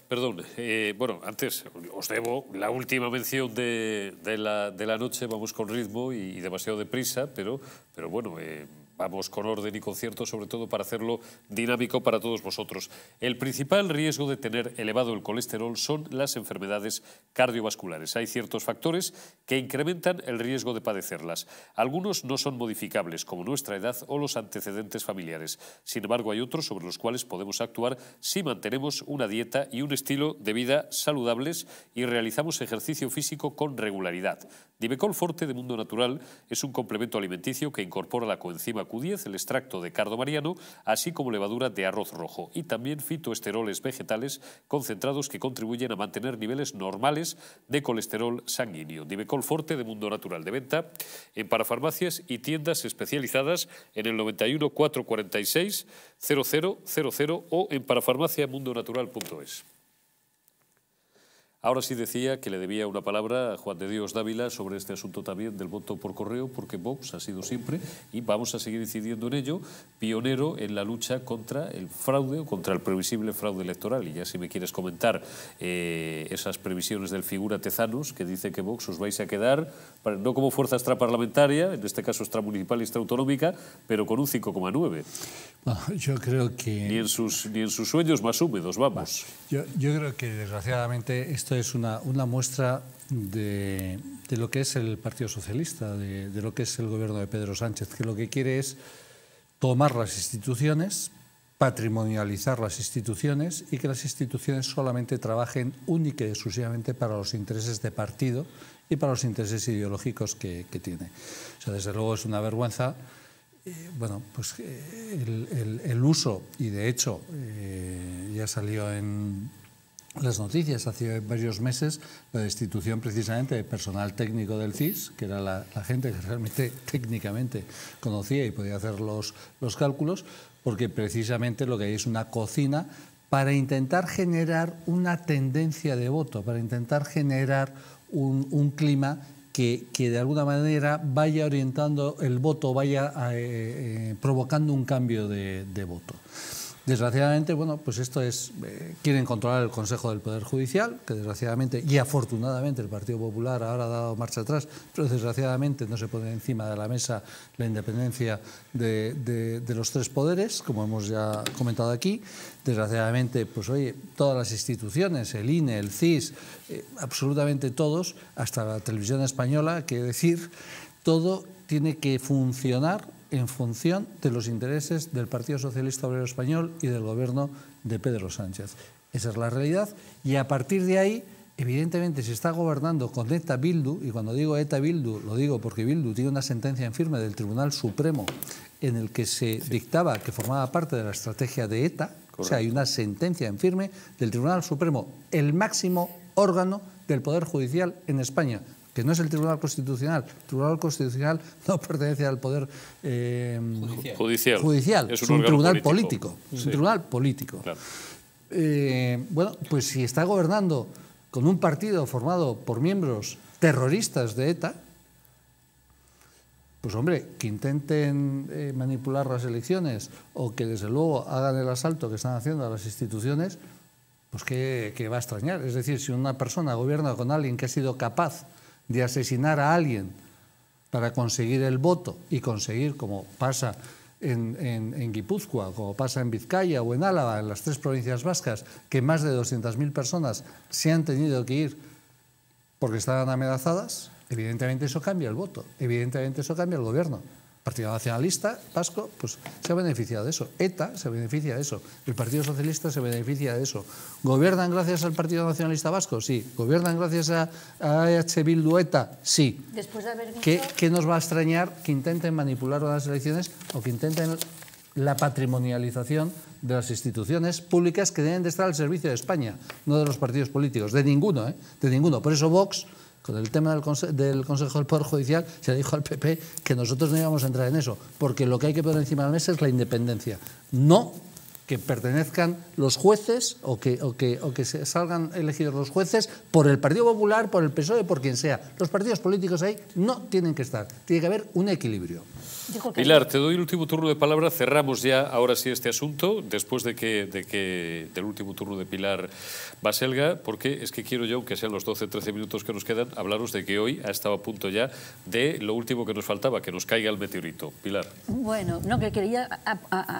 Perdón, eh, bueno, antes os debo la última mención de, de, la, de la, noche, vamos con ritmo y, demasiado deprisa, pero, pero bueno... Eh, vamos con orden y concierto, sobre todo para hacerlo dinámico para todos vosotros. El principal riesgo de tener elevado el colesterol son las enfermedades cardiovasculares. Hay ciertos factores que incrementan el riesgo de padecerlas. Algunos no son modificables, como nuestra edad o los antecedentes familiares. Sin embargo, hay otros sobre los cuales podemos actuar si mantenemos una dieta y un estilo de vida saludables y realizamos ejercicio físico con regularidad. Dibecol Forte de Mundo Natural es un complemento alimenticio que incorpora la coenzima 10 el extracto de cardo mariano, así como levadura de arroz rojo y también fitoesteroles vegetales concentrados que contribuyen a mantener niveles normales de colesterol sanguíneo. Divecol Forte de Mundo Natural de venta en parafarmacias y tiendas especializadas en el 91 446 0000 o en parafarmaciamundonatural.es. Ahora sí decía que le debía una palabra a Juan de Dios Dávila sobre este asunto también del voto por correo, porque Vox ha sido siempre, y vamos a seguir incidiendo en ello, pionero en la lucha contra el fraude o contra el previsible fraude electoral. Y ya si me quieres comentar eh, esas previsiones del figura Tezanos, que dice que Vox os vais a quedar, no como fuerza extraparlamentaria, en este caso extramunicipal y extraautonómica, pero con un 5,9. yo creo que... Ni en, sus, ni sus sueños más húmedos, vamos. yo creo que desgraciadamente esto es una, muestra de, lo que es el Partido Socialista, de, lo que es el gobierno de Pedro Sánchez, que lo que quiere es tomar las instituciones, patrimonializar las instituciones y que las instituciones solamente trabajen única y exclusivamente para los intereses de partido y para los intereses ideológicos que, tiene. O sea, desde luego es una vergüenza. Eh, bueno, pues eh, el, uso, y de hecho eh, ya salió en, las noticias hace varios meses la destitución precisamente de personal técnico del CIS, que era la, gente que realmente técnicamente conocía y podía hacer los, cálculos, porque precisamente lo que hay es una cocina para intentar generar una tendencia de voto, para intentar generar un, clima que, de alguna manera vaya orientando el voto, vaya eh, eh, provocando un cambio de voto. Desgraciadamente, bueno, pues esto es, eh, quieren controlar el Consejo del Poder Judicial, que desgraciadamente y afortunadamente el Partido Popular ahora ha dado marcha atrás, pero desgraciadamente no se pone encima de la mesa la independencia de, los tres poderes, como hemos ya comentado aquí. Desgraciadamente, pues oye, todas las instituciones, el INE, el CIS, eh, absolutamente todos, hasta la televisión española, que decir, todo tiene que funcionar en función de los intereses del Partido Socialista Obrero Español y del gobierno de Pedro Sánchez. Esa es la realidad y a partir de ahí, evidentemente, se está gobernando con ETA Bildu, y cuando digo ETA Bildu lo digo porque Bildu tiene una sentencia en firme del Tribunal Supremo en el que se dictaba que formaba parte de la estrategia de ETA, o sea, hay una sentencia en firme del Tribunal Supremo, el máximo órgano del Poder Judicial en España, que no es el Tribunal Constitucional. El Tribunal Constitucional no pertenece al Poder eh, judicial. Es un, tribunal político. Es un tribunal político. Eh, bueno, pues si está gobernando con un partido formado por miembros terroristas de ETA, pues hombre, que intenten eh, manipular las elecciones o que desde luego hagan el asalto que están haciendo a las instituciones, pues que, que va a extrañar. Es decir, si una persona gobierna con alguien que ha sido capaz de asesinar a alguien para conseguir el voto y conseguir, como pasa en, en, Guipúzcoa, como pasa en Vizcaya o en Álava, en las tres provincias vascas, que más de 200.000 personas se han tenido que ir porque estaban amenazadas, evidentemente eso cambia el voto, evidentemente eso cambia el gobierno. Partido Nacionalista Vasco pues, se ha beneficiado de eso. ETA se beneficia de eso. El Partido Socialista se beneficia de eso. ¿Gobiernan gracias al Partido Nacionalista Vasco? Sí. ¿Gobiernan gracias a, a H. Sí. ¿Qué, nos va a extrañar que intenten manipular las elecciones o que intenten la patrimonialización de las instituciones públicas que deben de estar al servicio de España, no de los partidos políticos, de ninguno, ¿eh? de ninguno. Por eso Vox con el tema del, Consejo del Poder Judicial, se le dijo al PP que nosotros no íbamos a entrar en eso, porque lo que hay que poner encima de la mesa es la independencia, no que pertenezcan los jueces o que, o que, o que se salgan elegidos los jueces por el Partido Popular, por el PSOE, por quien sea. Los partidos políticos ahí no tienen que estar, tiene que haber un equilibrio. Pilar, te doy el último turno de palabra. Cerramos ya ahora sí este asunto, después de que, de que del último turno de Pilar Baselga, porque es que quiero yo, aunque sean los 12, 13 minutos que nos quedan, hablaros de que hoy ha estado a punto ya de lo último que nos faltaba, que nos caiga el meteorito. Pilar. Bueno, no, que quería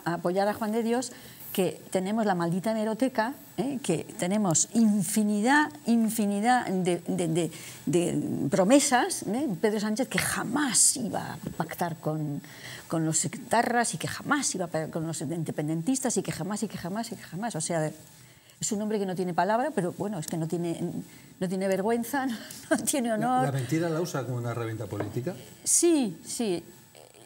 apoyar a Juan de Dios que tenemos la maldita hemeroteca, ¿eh? que tenemos infinidad, infinidad de, promesas, ¿eh? Pedro Sánchez que jamás iba a pactar con, con los sectarras y que jamás iba a pactar con los independentistas y que jamás y que jamás y que jamás. O sea, es un hombre que no tiene palabra, pero bueno, es que no tiene, no tiene vergüenza, no, tiene honor. La, mentira la usa como una herramienta política? Sí, sí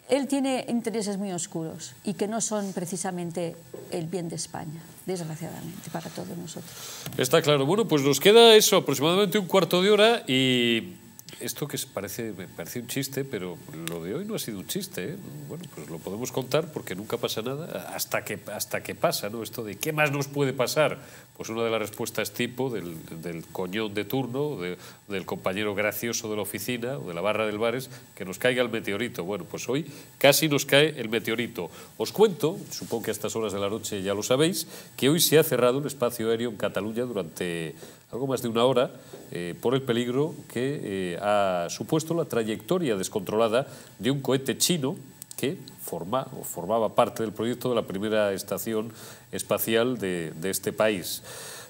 él tiene intereses muy oscuros y que no son precisamente el bien de España, desgraciadamente, para todos nosotros. Está claro. Bueno, pues nos queda eso, aproximadamente un cuarto de hora y esto que parece, me parece un chiste, pero lo de hoy no ha sido un chiste. ¿eh? Bueno, pues lo podemos contar porque nunca pasa nada hasta que, hasta que pasa, ¿no? Esto de qué más nos puede pasar pues una de las respuestas tipo del, coñón de turno, del compañero gracioso de la oficina o de la barra del bares, que nos caiga el meteorito. Bueno, pues hoy casi nos cae el meteorito. Os cuento, supongo que a estas horas de la noche ya lo sabéis, que hoy se ha cerrado el espacio aéreo en Cataluña durante algo más de una hora eh, por el peligro que eh, ha supuesto la trayectoria descontrolada de un cohete chino que formaba parte del proyecto de la primera estación espacial de, de este país.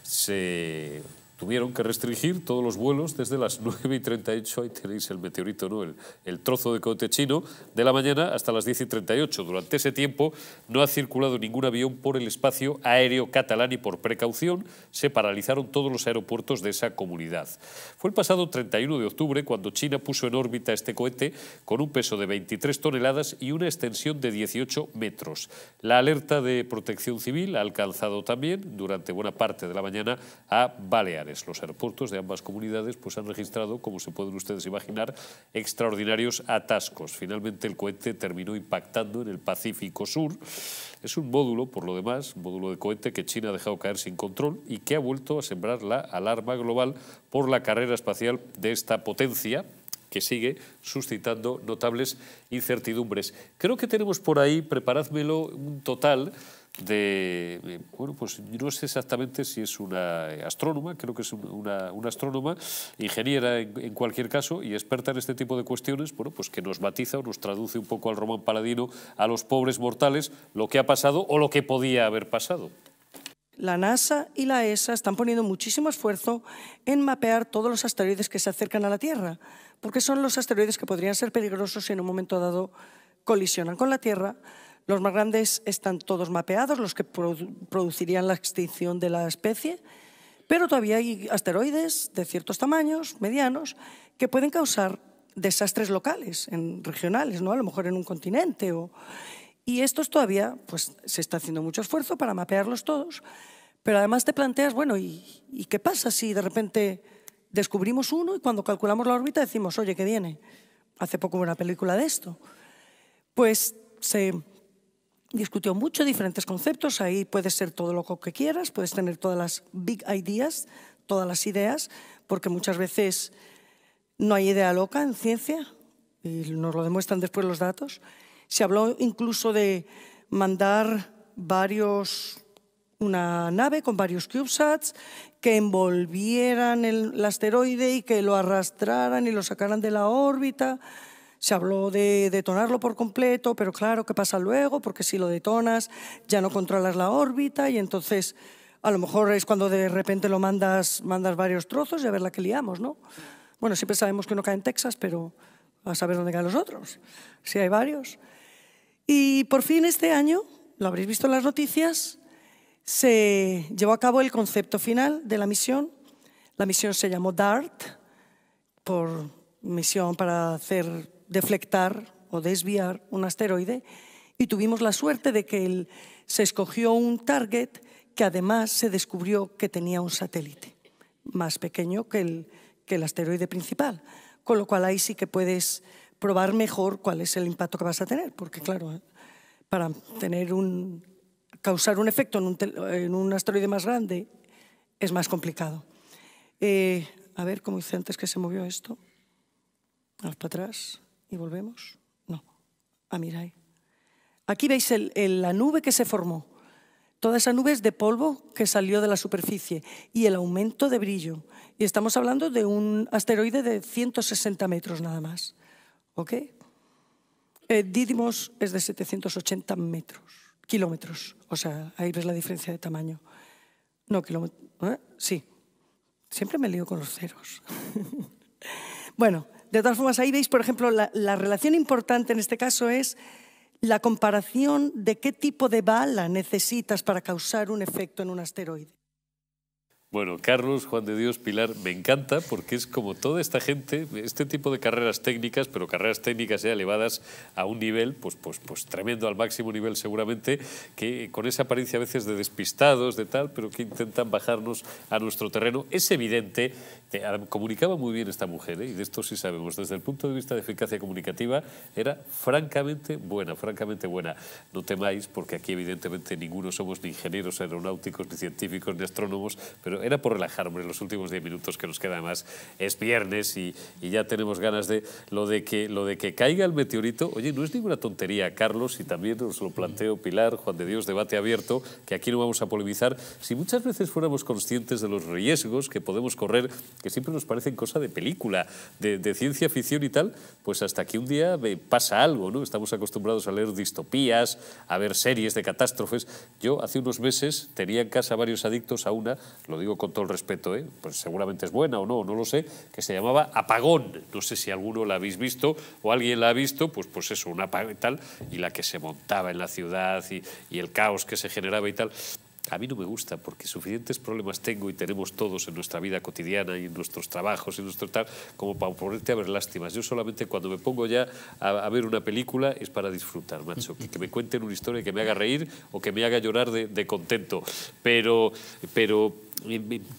Se Tuvieron que restringir todos los vuelos desde las 9 y 38, ahí tenéis el meteorito, ¿no? el, trozo de cohete chino, de la mañana hasta las 10 y 38. Durante ese tiempo no ha circulado ningún avión por el espacio aéreo catalán y por precaución se paralizaron todos los aeropuertos de esa comunidad. Fue el pasado 31 de octubre cuando China puso en órbita este cohete con un peso de 23 toneladas y una extensión de 18 metros. La alerta de protección civil ha alcanzado también durante buena parte de la mañana a Baleares. Los aeropuertos de ambas comunidades pues, han registrado, como se pueden ustedes imaginar, extraordinarios atascos. Finalmente el cohete terminó impactando en el Pacífico Sur. Es un módulo, por lo demás, un módulo de cohete que China ha dejado caer sin control y que ha vuelto a sembrar la alarma global por la carrera espacial de esta potencia que sigue suscitando notables incertidumbres. Creo que tenemos por ahí, preparádmelo, un total de, bueno, pues no sé exactamente si es una eh, astrónoma, creo que es una, astrónoma, ingeniera en, cualquier caso y experta en este tipo de cuestiones, bueno, pues que nos matiza o nos traduce un poco al Román Paladino, a los pobres mortales, lo que ha pasado o lo que podía haber pasado. La NASA y la ESA están poniendo muchísimo esfuerzo en mapear todos los asteroides que se acercan a la Tierra, porque son los asteroides que podrían ser peligrosos si en un momento dado colisionan con la Tierra, los más grandes están todos mapeados, los que producirían la extinción de la especie, pero todavía hay asteroides de ciertos tamaños, medianos, que pueden causar desastres locales, en, regionales, ¿no? a lo mejor en un continente. O... Y estos todavía pues, se está haciendo mucho esfuerzo para mapearlos todos, pero además te planteas, bueno, ¿y, y qué pasa si de repente descubrimos uno y cuando calculamos la órbita decimos, oye, ¿qué viene? Hace poco hubo una película de esto. Pues se discutió mucho diferentes conceptos, ahí puedes ser todo loco que quieras, puedes tener todas las big ideas, todas las ideas, porque muchas veces no hay idea loca en ciencia, y nos lo demuestran después los datos. Se habló incluso de mandar varios, una nave con varios CubeSats que envolvieran el asteroide y que lo arrastraran y lo sacaran de la órbita. Se habló de detonarlo por completo, pero claro, ¿qué pasa luego? Porque si lo detonas ya no controlas la órbita y entonces a lo mejor es cuando de repente lo mandas, mandas varios trozos y a ver la que liamos, ¿no? Bueno, siempre sabemos que uno cae en Texas, pero a saber dónde caen los otros, si hay varios. Y por fin este año, lo habréis visto en las noticias, se llevó a cabo el concepto final de la misión. La misión se llamó DART, por misión para hacer deflectar o desviar un asteroide y tuvimos la suerte de que se escogió un target que además se descubrió que tenía un satélite más pequeño que el, asteroide principal, con lo cual ahí sí que puedes probar mejor cuál es el impacto que vas a tener, porque claro, para tener un, causar un efecto en un, asteroide más grande es más complicado. Eh, a ver, como hice antes que se movió esto, al para atrás y volvemos. No, a ah, Mirai. Aquí veis la nube que se formó. Toda esa nube es de polvo que salió de la superficie y el aumento de brillo. Y estamos hablando de un asteroide de 160 metros nada más. ¿Ok? Eh, Didymos es de 780 metros, kilómetros. O sea, ahí ves la diferencia de tamaño. No, kilómetros. ¿eh? Sí. Siempre me lío con los ceros. bueno, de todas formas, ahí veis, por ejemplo, la, relación importante en este caso es la comparación de qué tipo de bala necesitas para causar un efecto en un asteroide. Bueno, Carlos, Juan de Dios, Pilar, me encanta porque es como toda esta gente, este tipo de carreras técnicas, pero carreras técnicas ya elevadas a un nivel, pues, pues, pues tremendo, al máximo nivel seguramente, que con esa apariencia a veces de despistados, de tal, pero que intentan bajarnos a nuestro terreno. Es evidente eh, comunicaba muy bien esta mujer, ¿eh? y de esto sí sabemos. Desde el punto de vista de eficacia comunicativa, era francamente buena, francamente buena. No temáis, porque aquí evidentemente ninguno somos ni ingenieros aeronáuticos, ni científicos, ni astrónomos, pero era por relajarme en los últimos 10 minutos que nos queda más. Es viernes y, ya tenemos ganas de lo de, que, lo de que caiga el meteorito. Oye, no es ninguna tontería, Carlos, y también os lo planteo Pilar, Juan de Dios, debate abierto, que aquí no vamos a polemizar. Si muchas veces fuéramos conscientes de los riesgos que podemos correr que siempre nos parecen cosa de película, de, ciencia ficción y tal, pues hasta que un día eh, pasa algo, ¿no? Estamos acostumbrados a leer distopías, a ver series de catástrofes. Yo hace unos meses tenía en casa varios adictos a una, lo digo con todo el respeto, ¿eh? pues seguramente es buena o no, no lo sé, que se llamaba Apagón. No sé si alguno la habéis visto o alguien la ha visto, pues, pues eso, un apagón y tal, y la que se montaba en la ciudad y el caos que se generaba y tal. A mí no me gusta porque suficientes problemas tengo y tenemos todos en nuestra vida cotidiana y en nuestros trabajos y en nuestro tal, como para ponerte a ver lástimas. Yo solamente cuando me pongo ya a, ver una película es para disfrutar, macho. Que, me cuenten una historia que me haga reír o que me haga llorar de, de contento. Pero, pero,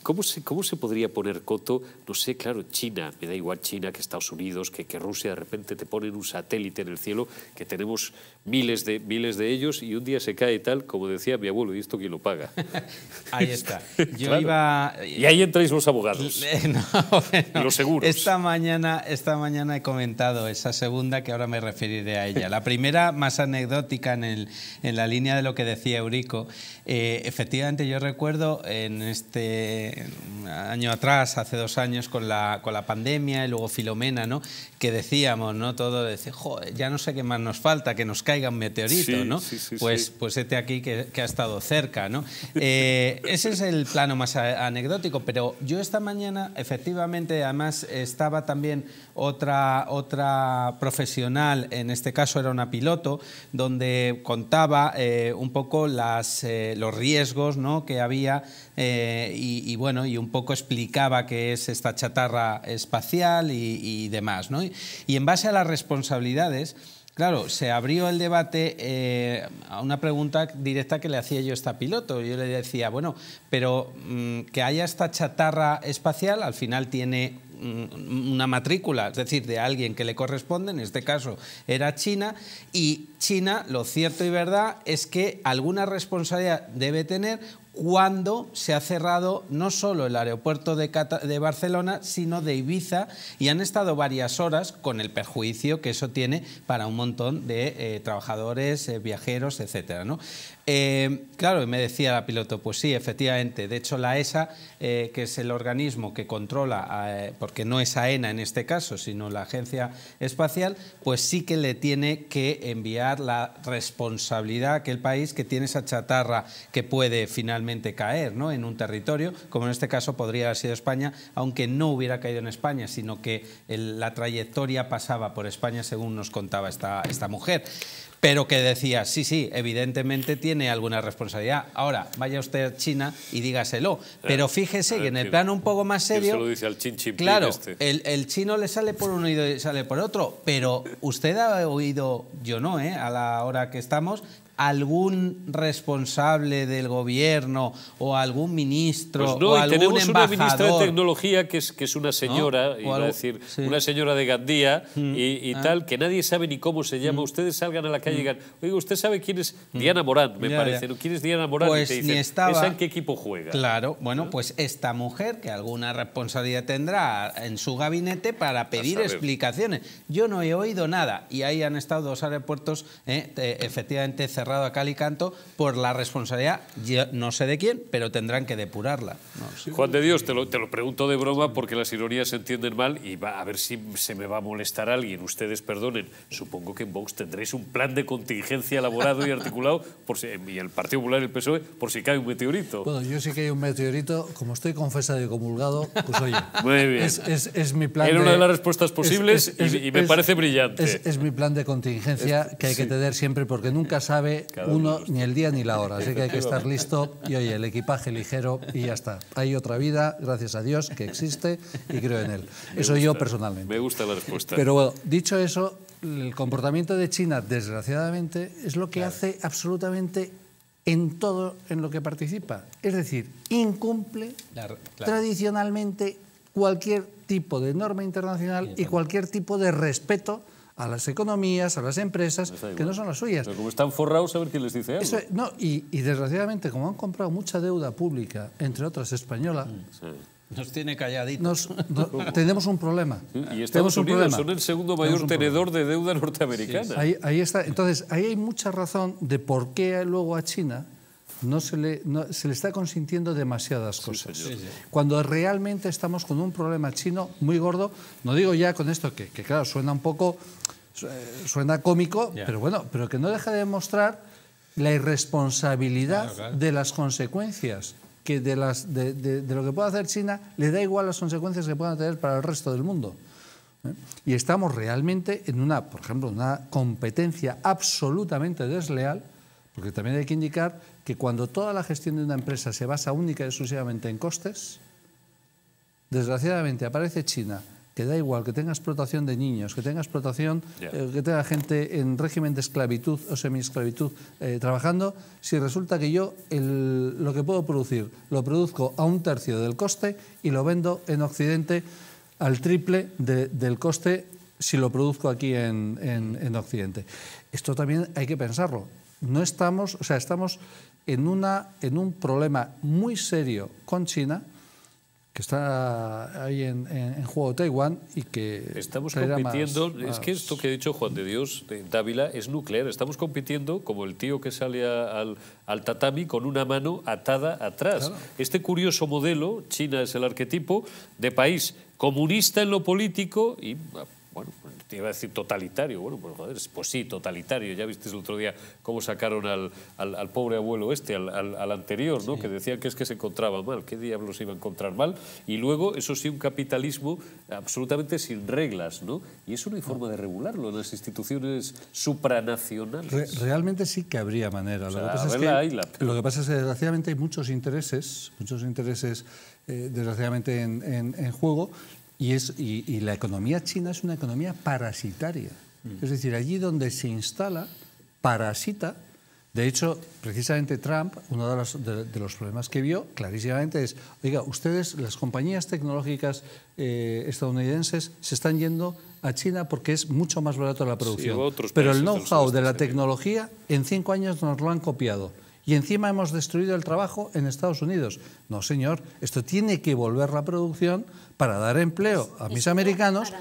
¿Cómo se, ¿Cómo se podría poner coto? No sé, claro, China, me da igual China que Estados Unidos, que, que Rusia, de repente te ponen un satélite en el cielo, que tenemos miles de, miles de ellos y un día se cae tal, como decía mi abuelo, ¿y esto quién lo paga? ahí está. Yo iba... Y ahí entráis los abogados. Eh, no, los seguros. Esta mañana, esta mañana he comentado esa segunda que ahora me referiré a ella. La primera, más anecdótica en, el, en la línea de lo que decía Eurico. Eh, efectivamente, yo recuerdo en este este año atrás, hace dos años, con la, con la pandemia y luego Filomena, ¿no? que decíamos, ¿no? Todo ya no sé qué más nos falta, que nos caiga un meteorito, ¿no? pues, pues este aquí que, ha estado cerca, ¿no? Eh, ese es el plano más anecdótico, pero yo esta mañana, efectivamente, además estaba también otra, otra profesional, en este caso era una piloto, donde contaba eh, un poco las, eh, los riesgos que había eh, y, bueno, y un poco explicaba qué es esta chatarra espacial y, demás. ¿no? Y, en base a las responsabilidades, claro, se abrió el debate eh, a una pregunta directa que le hacía yo a esta piloto. Yo le decía, bueno, pero mm, que haya esta chatarra espacial al final tiene mm, una matrícula, es decir, de alguien que le corresponde, en este caso era China, y China, lo cierto y verdad es que alguna responsabilidad debe tener cuando se ha cerrado no solo el aeropuerto de, Barcelona, sino de Ibiza, y han estado varias horas con el perjuicio que eso tiene para un montón de eh, trabajadores, eh, viajeros, etcétera, ¿no? Eh, claro, y me decía la piloto, pues sí, efectivamente. De hecho, la ESA, eh, que es el organismo que controla, eh, porque no es AENA e en este caso, sino la Agencia Espacial, pues sí que le tiene que enviar la responsabilidad a aquel país que tiene esa chatarra que puede finalmente caer ¿no? en un territorio, como en este caso podría haber sido España, aunque no hubiera caído en España, sino que la trayectoria pasaba por España, según nos contaba esta, esta mujer pero que decía, sí, sí, evidentemente tiene alguna responsabilidad. Ahora, vaya usted a China y dígaselo. Eh, pero fíjese que eh, en el plano un poco más serio... lo dice al Claro, este. el, el, chino le sale por un oído y sale por otro, pero usted ha oído, yo no, ¿eh? a la hora que estamos, algún responsable del gobierno o algún ministro pues no, o algún tenemos una ministra de tecnología que es, que es una señora, ¿No? decir, una señora de Gandía mm, y, ah. tal, que nadie sabe ni cómo se llama. Mm. Ustedes salgan a la calle y mm. digan, oiga, ¿usted sabe quién es Diana Morán? Me parece, no ¿quién es Diana Morán? y pues te en qué equipo juega? Claro, bueno, pues esta mujer que alguna responsabilidad tendrá en su gabinete para pedir explicaciones. Yo no he oído nada y ahí han estado dos aeropuertos eh, efectivamente cerrados cerrado a cal y canto por la responsabilidad, no sé de quién, pero tendrán que depurarla. Juan de Dios, te lo, pregunto de broma porque las ironías se entienden mal y a ver si se me va a molestar alguien. Ustedes perdonen. Supongo que en Vox tendréis un plan de contingencia elaborado y articulado por y el Partido Popular y el PSOE por si cae un meteorito. Bueno, yo sí que hay un meteorito. Como estoy confesado y comulgado, pues oye, Muy bien. Es, es, mi plan Era una de las respuestas posibles y, me parece brillante. Es, mi plan de contingencia que hay que tener siempre porque nunca sabe uno ni el día ni la hora, así que hay que estar listo y oye, el equipaje ligero y ya está. Hay otra vida, gracias a Dios, que existe y creo en él. eso yo personalmente. Me gusta la respuesta. Pero bueno, dicho eso, el comportamiento de China, desgraciadamente, es lo que hace absolutamente en todo en lo que participa. Es decir, incumple tradicionalmente cualquier tipo de norma internacional y cualquier tipo de respeto a las economías, a las empresas, pues que no son las suyas. Pero como están forrados, a ver quién les dice algo. no, y, desgraciadamente, como han comprado mucha deuda pública, entre otras española, mm, Nos tiene calladitos. tenemos un problema. y Estados tenemos Unidos son el segundo mayor tenedor de deuda norteamericana. está. Entonces, ahí hay mucha razón de por qué luego a China no se le, se le está consintiendo demasiadas cosas. Cuando realmente estamos con un problema chino muy gordo, no digo ya con esto que, que claro, suena un poco, eh, suena cómico, pero bueno, pero que no deja de demostrar la irresponsabilidad de las consecuencias que de, las, de, lo que pueda hacer China le da igual las consecuencias que puedan tener para el resto del mundo. ¿eh? Y estamos realmente en una, por ejemplo, una competencia absolutamente desleal, porque también hay que indicar que cuando toda la gestión de una empresa se basa única y exclusivamente en costes, desgraciadamente aparece China, que da igual que tenga explotación de niños, que tenga explotación, eh, que tenga gente en régimen de esclavitud o semi esclavitud eh, trabajando, si resulta que yo lo que puedo producir lo produzco a un tercio del coste y lo vendo en Occidente al triple del coste si lo produzco aquí en, en Occidente. Esto también hay que pensarlo. No estamos, o sea, estamos en, una, en un problema muy serio con China, que está ahí en, juego Taiwán y que... Estamos compitiendo, es que esto que ha dicho Juan de Dios de eh, Dávila es nuclear, estamos compitiendo como el tío que sale al, tatami con una mano atada atrás. Este curioso modelo, China es el arquetipo, de país comunista en lo político y bueno, te iba a decir totalitario, bueno, pues, pues sí, totalitario. Ya viste el otro día cómo sacaron al, al, pobre abuelo este, al, anterior, ¿no? que decían que es que se encontraba mal. ¿Qué diablos iba a encontrar mal? Y luego, eso sí, un capitalismo absolutamente sin reglas. ¿no? Y eso no hay forma de regularlo en las instituciones supranacionales. realmente sí que habría manera. lo, que pasa es que, desgraciadamente hay muchos intereses, muchos intereses eh, desgraciadamente en, en juego y, es, y, la economía china es una economía parasitaria. Mm. Es decir, allí donde se instala, parasita. De hecho, precisamente Trump, uno de los, de, los problemas que vio clarísimamente es, oiga, ustedes, las compañías tecnológicas eh, estadounidenses, se están yendo a China porque es mucho más barato la producción. Pero el know-how de la tecnología en cinco años nos lo han copiado y encima hemos destruido el trabajo en Estados Unidos. No, señor, esto tiene que volver la producción para dar empleo a mis americanos.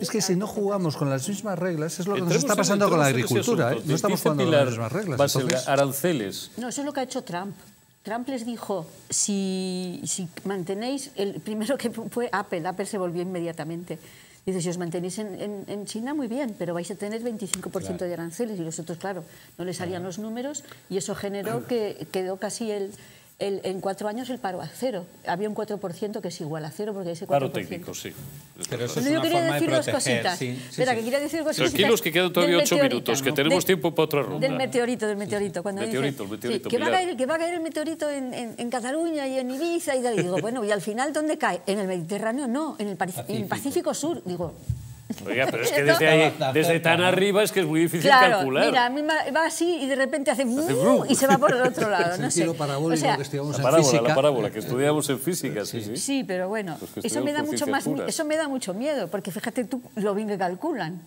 es que si no jugamos con las mismas reglas, es lo que nos está pasando con la agricultura. ¿eh? No estamos jugando con las mismas reglas. Aranceles. No, eso es lo que ha hecho Trump. Trump les dijo, si, si mantenéis, el primero que fue Apple, Apple se volvió inmediatamente. Dice, si os mantenéis en, China, muy bien, pero vais a tener 25% de aranceles. Y los otros, claro, no les salían los números y eso generó que quedó casi el en cuatro años el paro a cero. Había un 4% que es igual a cero porque ese 4%. Paro técnico, sí. Pero eso es una yo quería forma decir de dos cositas. Sí, Espera, que quería decir cositas. Tranquilos, que quedan todavía ocho minutos, que tenemos tiempo para otra ronda. Del meteorito, del meteorito. Cuando meteorito, que, va a caer, que, va a caer, el meteorito en, Cataluña y en Ibiza. Y digo, bueno, ¿y al final dónde cae? En el Mediterráneo, no, en el, Pacífico, en el Pacífico Sur. Digo, pero es que desde, ahí, desde tan arriba es que es muy difícil calcular. Mira, a mí va así y de repente hace, ¡uh! ¡uh! y se va por el otro lado. No sé. parabólico o que estudiamos la parábola, en física. La parábola que estudiamos en física, sí, sí. Sí, pero bueno, eso me, da mucho más, eso me da mucho miedo, porque fíjate tú lo bien que calculan.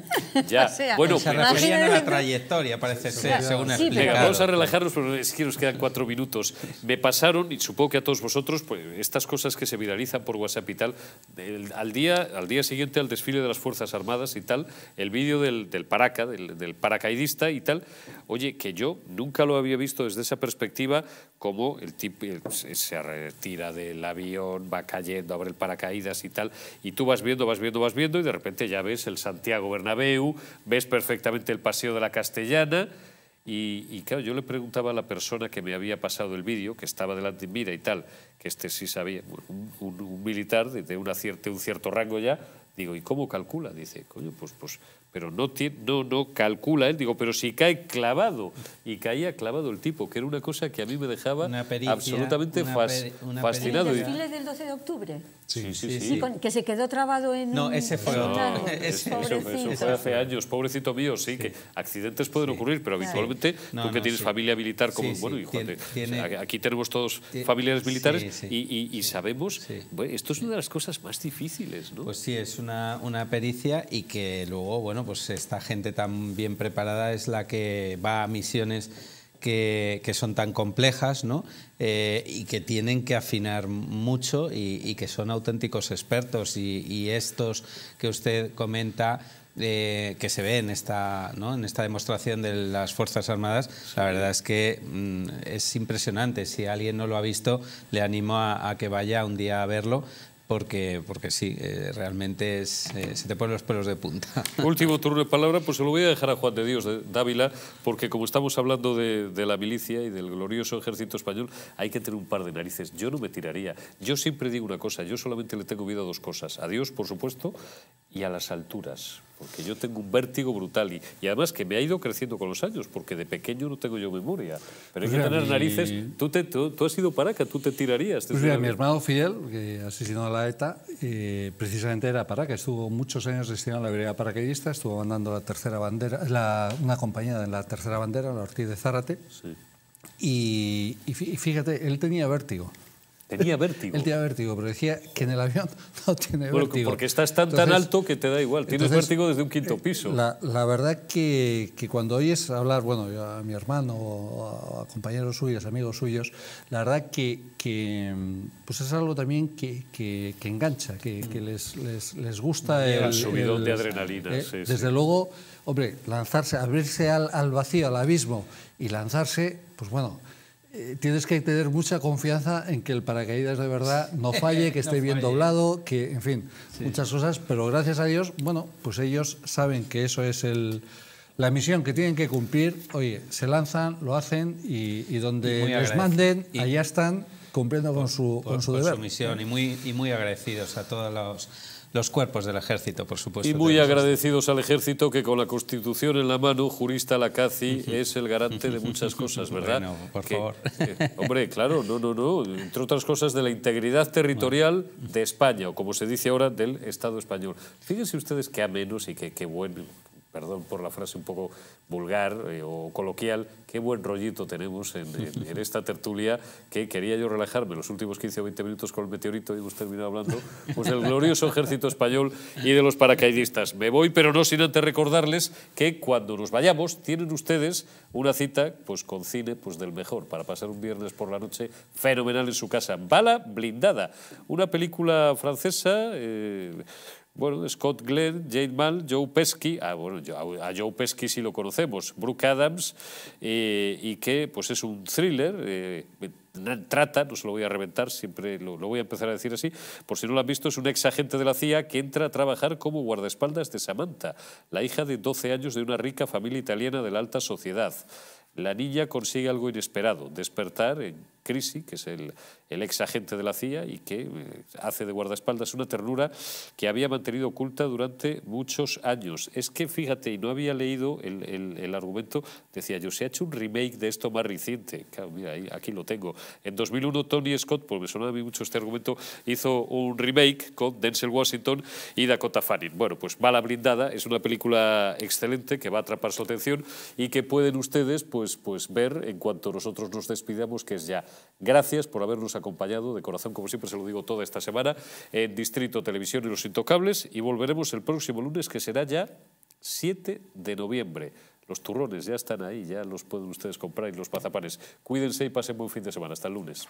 ya, bueno, se referían a la trayectoria, parece ser, según sí, vamos a relajarnos, pero es que nos quedan cuatro minutos. Me pasaron, y supongo que a todos vosotros, pues, estas cosas que se viralizan por WhatsApp y tal, al, día, al día siguiente al desfile de las Fuerzas Armadas y tal, el vídeo del, paraca, del, paracaidista y tal, oye, que yo nunca lo había visto desde esa perspectiva, como el tipo se retira del avión, va cayendo, abre el paracaídas y tal, y tú vas viendo, vas viendo, vas viendo, y de repente ya ves el Santiago Bernabéu, ves perfectamente el Paseo de la Castellana, y, claro, yo le preguntaba a la persona que me había pasado el vídeo, que estaba delante mira y tal, que este sí sabía, un, militar de, una un cierto rango ya, Digo, ¿y cómo calcula? Dice, coño, pues, pues, pero no, no, no calcula él. Digo, pero si cae clavado. Y caía clavado el tipo, que era una cosa que a mí me dejaba absolutamente fascinado. 12 de octubre? Sí, sí, sí. que se quedó trabado en No, ese fue fue hace años, pobrecito mío, sí, que accidentes pueden ocurrir, pero habitualmente tú que tienes familia militar como, bueno, aquí tenemos todos familiares militares y, sabemos, esto es una de las cosas más difíciles, ¿no? Pues sí, es una, una pericia y que luego, bueno, pues esta gente tan bien preparada es la que va a misiones que, son tan complejas eh, y que tienen que afinar mucho y, que son auténticos expertos y, estos que usted comenta eh, que se ve en esta, en esta demostración de las Fuerzas Armadas, la verdad es que mm, es impresionante. Si alguien no lo ha visto, le animo a que vaya un día a verlo, porque, porque sí, eh, realmente eh, se te ponen los pelos de punta. Último turno de palabra, pues se lo voy a dejar a Juan de Dios de Dávila, porque como estamos hablando de, la milicia y del glorioso ejército español, hay que tener un par de narices. Yo no me tiraría. Yo siempre digo una cosa, yo solamente le tengo vida a dos cosas. A Dios, por supuesto, y a las alturas, porque yo tengo un vértigo brutal y, además que me ha ido creciendo con los años, porque de pequeño no tengo yo memoria. Pero hay pues que tener narices. Tú, te, tú, para has sido que tú te tirarías. Pues mi hermano Fidel, que asesinó a la ETA, eh, precisamente era para que estuvo muchos años destinado a la brigada paracaidista, estuvo mandando la tercera bandera, una compañía en la tercera bandera, la Ortiz de Zárate. y fíjate, él tenía vértigo. Tenía vértigo. Él tenía vértigo, pero decía que en el avión no tiene vértigo. Porque estás tan, tan alto que te da igual. Tienes vértigo desde un quinto eh, piso. La, verdad que, que, cuando oyes hablar, bueno, a mi hermano, o a compañeros suyos, amigos suyos, la verdad que, que pues es algo también que, engancha, que, mm. les, les, gusta el, subidón de adrenalina. Eh, desde luego, hombre, lanzarse, abrirse al, al vacío, al abismo y lanzarse, pues bueno eh, tienes que tener mucha confianza en que el paracaídas de verdad no falle, que esté bien doblado, que, en fin, muchas cosas. Pero gracias a Dios, bueno, pues ellos saben que eso es la misión que tienen que cumplir. Oye, se lanzan, lo hacen y, donde los manden, allá están cumpliendo con su, con su deber. misión y muy, y muy agradecidos a todos los los cuerpos del ejército, por supuesto. Y muy agradecidos al ejército que con la Constitución en la mano, jurista Lacazi es el garante de muchas cosas, ¿verdad? Bueno, por favor. hombre, claro, no, no, no, entre otras cosas de la integridad territorial de España, o como se dice ahora, del Estado español. Fíjense ustedes qué amenos y qué, qué perdón por la frase un poco vulgar eh, o coloquial, qué buen rollito tenemos en, esta tertulia que quería yo relajarme los últimos 15 o 20 minutos con el meteorito y hemos terminado hablando pues del glorioso ejército español y de los paracaidistas. Me voy, pero no sin antes recordarles que cuando nos vayamos tienen ustedes una cita pues con cine pues del mejor para pasar un viernes por la noche fenomenal en su casa. Bala blindada, una película francesa... Eh, bueno, Scott Glenn, Jane Mal, Joe Pesky, ah, bueno, a Joe Pesky sí lo conocemos, Brooke Adams, eh, y que pues es un thriller, eh, trata, no se lo voy a reventar, siempre lo, voy a empezar a decir así, por si no lo han visto, es un ex agente de la CIA que entra a trabajar como guardaespaldas de Samantha, la hija de 12 años de una rica familia italiana de la alta sociedad. La niña consigue algo inesperado, despertar en Crisi, que es el, el, ex agente de la CIA y que eh, hace de guardaespaldas una ternura que había mantenido oculta durante muchos años. Es que, fíjate, y no había leído el, argumento, decía yo, se ha hecho un remake de esto más reciente. aquí lo tengo. En 2001, Tony Scott, porque me sonaba a mí mucho este argumento, hizo un remake con Denzel Washington y Dakota Fanning. Bueno, pues Bala Blindada es una película excelente que va a atrapar su atención y que pueden ustedes pues, pues ver en cuanto nosotros nos despidamos, que es ya Gracias por habernos acompañado, de corazón, como siempre se lo digo toda esta semana, en Distrito Televisión y Los Intocables, y volveremos el próximo lunes, que será ya 7 de noviembre. Los turrones ya están ahí, ya los pueden ustedes comprar y los pazapanes, Cuídense y pasen buen fin de semana. Hasta el lunes.